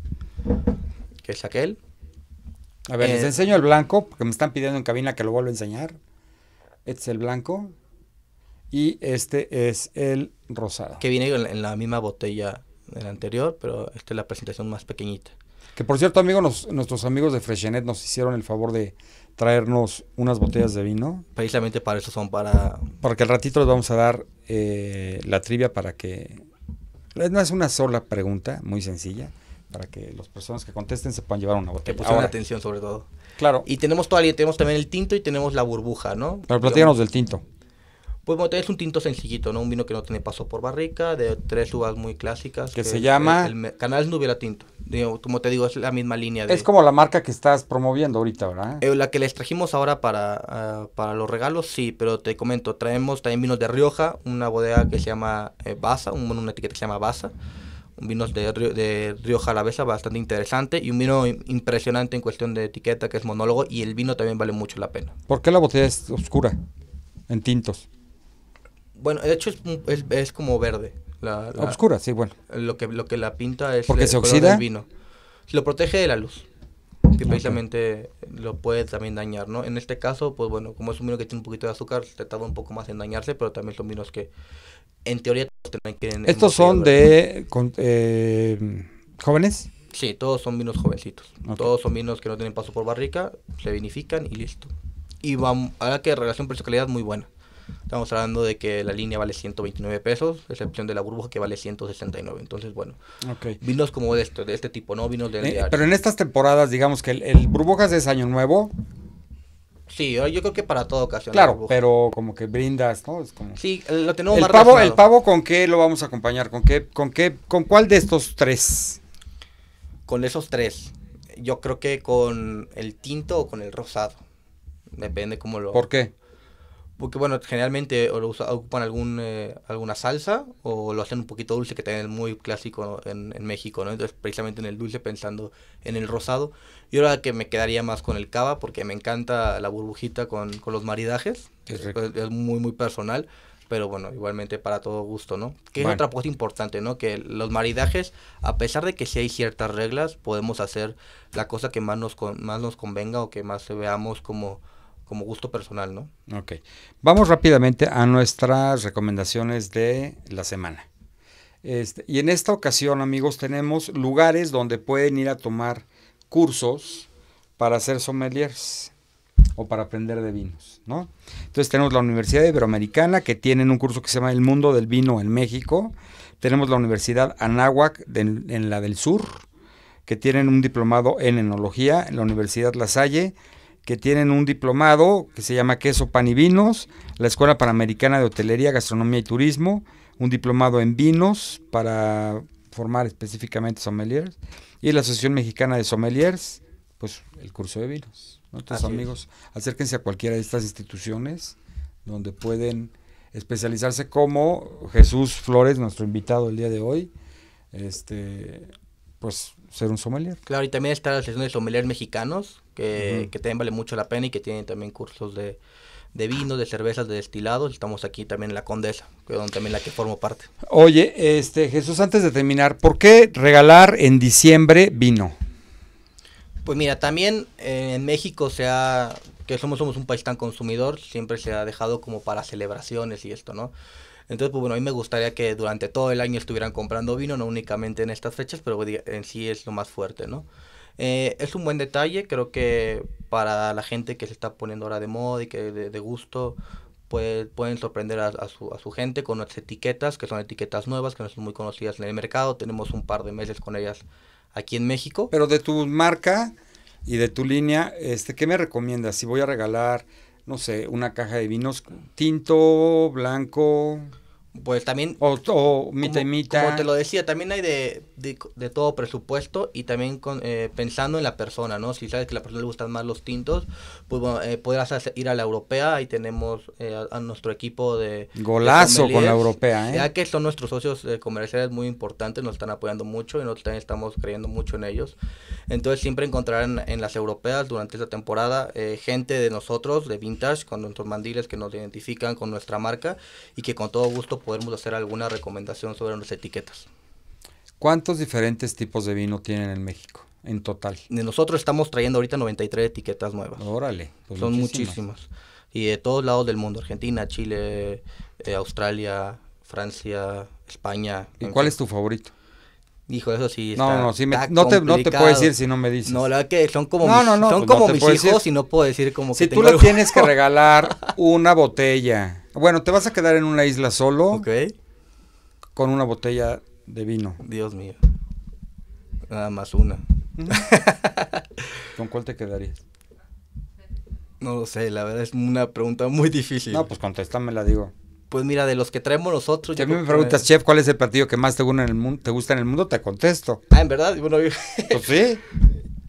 que es aquel. A ver, les eh, enseño el blanco, porque me están pidiendo en cabina que lo vuelva a enseñar. Este es el blanco y este es el rosado. Que viene en la misma botella del anterior, pero esta es la presentación más pequeñita. Que por cierto, amigos, nuestros amigos de Freshenet nos hicieron el favor de traernos unas botellas de vino. Precisamente para eso son para... Porque al ratito les vamos a dar eh, la trivia para que... No es una sola pregunta, muy sencilla, para que las personas que contesten se puedan llevar una botella. Que pusieron atención sobre todo. Claro. Y tenemos todavía, tenemos también el tinto y tenemos la burbuja, ¿no? Pero platícanos del tinto. Pues bueno, es un tinto sencillito, ¿no? Un vino que no tiene paso por barrica, de tres uvas muy clásicas. Que, se llama... El, canal Canales Nubela Tinto. Digo, como te digo, es la misma línea. es como la marca que estás promoviendo ahorita, ¿verdad? Eh, la que les trajimos ahora para, ah, para los regalos, sí, pero te comento, traemos también vinos de Rioja, una bodega que se llama eh, Baza, un, una etiqueta que se llama Baza. Un vino de, de Rioja Besa bastante interesante y un vino impresionante en cuestión de etiqueta que es monólogo y el vino también vale mucho la pena. ¿Por qué la botella es oscura en tintos? Bueno, de hecho es, como verde. La, oscura, sí, bueno. Lo que, lo que la pinta es Porque el se color del vino. Lo protege de la luz, que precisamente lo puede también dañar, ¿no? En este caso, pues bueno, como es un vino que tiene un poquito de azúcar, se tarda un poco más en dañarse, pero también son vinos que en teoría tienen que... ¿Estos son de eh, jóvenes? Sí, todos son vinos jovencitos. Todos son vinos que no tienen paso por barrica, se vinifican y listo. Y vamos, ahora que relación precio-calidad muy buena. Estamos hablando de que la línea vale 129 pesos, excepción de la burbuja que vale 169. Entonces, bueno, vinos como de este, tipo, ¿no? Vinos de... Eh, pero en estas temporadas, digamos que el, burbuja burbujas es año nuevo, Sí, yo creo que para toda ocasión. Claro, pero como que brindas, ¿no? Sí, eh, lo tenemos el pavo, ¿El pavo con qué lo vamos a acompañar? ¿Con qué, con qué, con cuál de estos tres? Con esos tres. Yo creo que con el tinto o con el rosado. Depende cómo lo... ¿Por qué? Porque bueno, generalmente o lo ocupan algún, eh, alguna salsa o lo hacen un poquito dulce, que también es muy clásico en, México, ¿no? Entonces precisamente en el dulce pensando en el rosado. Yo ahora que me quedaría más con el cava porque me encanta la burbujita con, los maridajes. Es, muy, muy personal, pero bueno, igualmente para todo gusto, ¿no? Que es otra cosa importante, ¿no? Que los maridajes, a pesar de que sí hay ciertas reglas, podemos hacer la cosa que más nos, con, más nos convenga o que más veamos como como gusto personal, ¿no? Ok. Vamos rápidamente a nuestras recomendaciones de la semana. Este, y en esta ocasión, amigos, tenemos lugares donde pueden ir a tomar cursos para ser sommeliers o para aprender de vinos, ¿no? Entonces tenemos la Universidad Iberoamericana que tienen un curso que se llama El Mundo del Vino en México. Tenemos la Universidad Anáhuac en la del Sur que tienen un diplomado en enología. La Universidad La Salle que tienen un diplomado que se llama Queso, Pan y Vinos, la Escuela Panamericana de Hotelería, Gastronomía y Turismo, un diplomado en vinos para formar específicamente sommeliers y la Asociación Mexicana de Sommeliers, pues el curso de vinos. Entonces, amigos, acérquense a cualquiera de estas instituciones donde pueden especializarse como Jesús Flores, nuestro invitado el día de hoy, este, pues ser un sommelier. Claro, y también está la Asociación de Sommeliers Mexicanos, que, también vale mucho la pena y que tienen también cursos de, vino, de cervezas, de destilados. Estamos aquí también en la Condesa, que es también la que formo parte. Oye, este Jesús, antes de terminar, ¿por qué regalar en diciembre vino? Pues mira, también eh, en México se ha, que somos, somos un país tan consumidor, siempre se ha dejado como para celebraciones y esto, ¿no? Entonces, pues bueno, a mí me gustaría que durante todo el año estuvieran comprando vino, no únicamente en estas fechas, pero en sí es lo más fuerte, ¿no? Eh, es un buen detalle, creo que para la gente que se está poniendo ahora de moda y que de, gusto, pueden sorprender a, su, a su gente con nuestras etiquetas, que son etiquetas nuevas, que no son muy conocidas en el mercado. Tenemos un par de meses con ellas aquí en México. Pero de tu marca y de tu línea, este, ¿qué me recomiendas? Si voy a regalar, no sé, una caja de vinos tinto, blanco pues también... O, o como, te lo decía, también hay de, de, de todo presupuesto y también con, eh, pensando en la persona, ¿no? Si sabes que a la persona le gustan más los tintos, pues eh, ir a la europea, ahí tenemos eh, a, nuestro equipo de... Golazo con la europea, ¿eh? Ya que son nuestros socios comerciales muy importantes, nos están apoyando mucho y nosotros también estamos creyendo mucho en ellos. Entonces siempre encontrarán en las europeas durante esta temporada gente de nosotros, de Vintage, con nuestros mandiles que nos identifican con nuestra marca y que con todo gusto podemos hacer alguna recomendación sobre nuestras etiquetas. ¿Cuántos diferentes tipos de vino tienen en México en total? Nosotros estamos trayendo ahorita 93 etiquetas nuevas. Órale, pues son muchísimas. Y de todos lados del mundo, Argentina, Chile, eh, Australia, Francia, España. ¿Y cuál es tu favorito? Hijo, eso sí. Está, no, no, no, te, no, te, puedo decir si no me dices. No, la verdad que son como mis, pues hijos y no puedo decir como si tú le tienes que regalar una botella. Bueno, te vas a quedar en una isla solo. Ok. Con una botella de vino. Dios mío. Nada más una. ¿Con cuál te quedarías? No lo sé, la verdad es una pregunta muy difícil. No, pues contéstame, la digo. Pues mira, de los que traemos nosotros. Si a mí me preguntas, chef, ¿cuál es el partido que más te, gusta en el mundo? Te contesto. Ah, ¿en verdad? Bueno, yo... pues sí.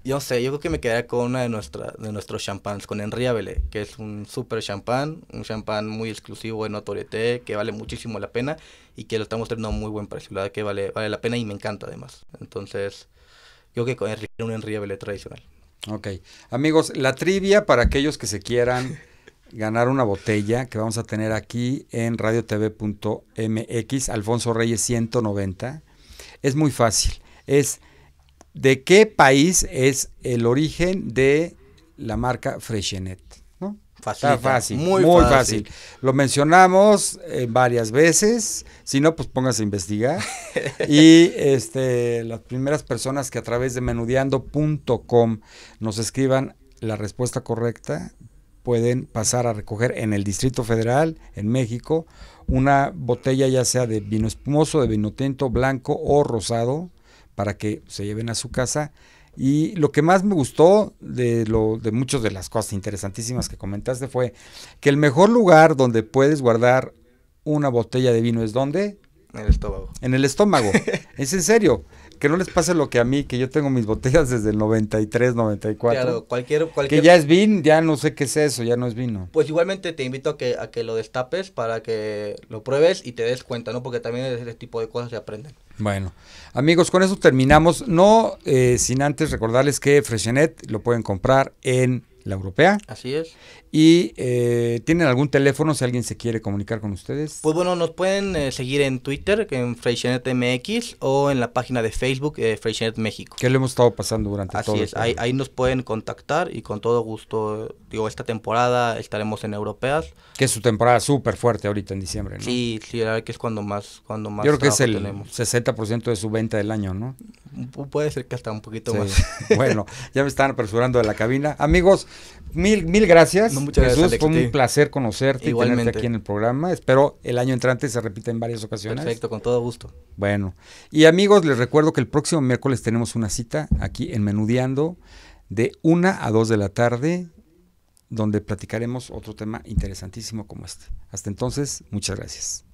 Yo sé, yo creo que me quedaría con una de, nuestra, de nuestros champans, con Enriabele, que es un súper champán, un champán muy exclusivo en autorité que vale muchísimo la pena y que lo estamos teniendo a muy buen precio, verdad que vale, vale la pena y me encanta además. Entonces, yo creo que con un Enriabele tradicional. Ok. Amigos, la trivia para aquellos que se quieran ganar una botella que vamos a tener aquí en radiotv.mx, Alfonso Reyes 190. Es muy fácil. Es de qué país es el origen de la marca Freshenet. ¿no? fácil, muy, fácil. Lo mencionamos eh, varias veces, si no, pues póngase a investigar. y este, las primeras personas que a través de menudeando.com nos escriban la respuesta correcta, pueden pasar a recoger en el Distrito Federal, en México, una botella ya sea de vino espumoso, de vino tinto, blanco o rosado, para que se lleven a su casa. Y lo que más me gustó de, lo, de muchas de las cosas interesantísimas que comentaste fue que el mejor lugar donde puedes guardar una botella de vino es donde? En el estómago. En el estómago. es en serio que no les pase lo que a mí, que yo tengo mis botellas desde el 93, 94. Claro, cualquier, cualquier... Que ya es vin, ya no sé qué es eso, ya no es vino. Pues igualmente te invito a que, a que lo destapes para que lo pruebes y te des cuenta, ¿no? Porque también ese tipo de cosas se aprenden. Bueno, amigos, con eso terminamos. No eh, sin antes recordarles que Freshenet lo pueden comprar en la europea. Así es. ¿Y eh, tienen algún teléfono si alguien se quiere comunicar con ustedes? Pues bueno, nos pueden eh, seguir en Twitter, en MX... o en la página de Facebook, eh, México. Que lo hemos estado pasando durante Así todo es, este ahí, nos pueden contactar y con todo gusto, digo, esta temporada estaremos en Europeas. Que es su temporada súper fuerte ahorita en diciembre, ¿no? Sí, sí, la verdad que es cuando más, cuando más Yo creo que es el 60% de su venta del año, ¿no? puede ser que hasta un poquito más. bueno, ya me están apresurando de la cabina. Amigos, mil, mil gracias. Muchas gracias, fue un placer conocerte y tenerte aquí en el programa. Espero el año entrante se repita en varias ocasiones. Perfecto, con todo gusto. Bueno, y amigos, les recuerdo que el próximo miércoles tenemos una cita aquí en Menudeando de una a 2 de la tarde, donde platicaremos otro tema interesantísimo como este. Hasta entonces, muchas gracias.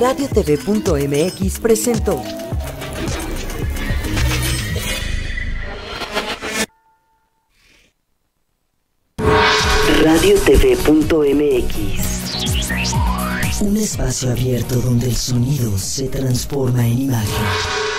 RadioTV.mx presentó RadioTV.mx Un espacio abierto donde el sonido se transforma en imagen.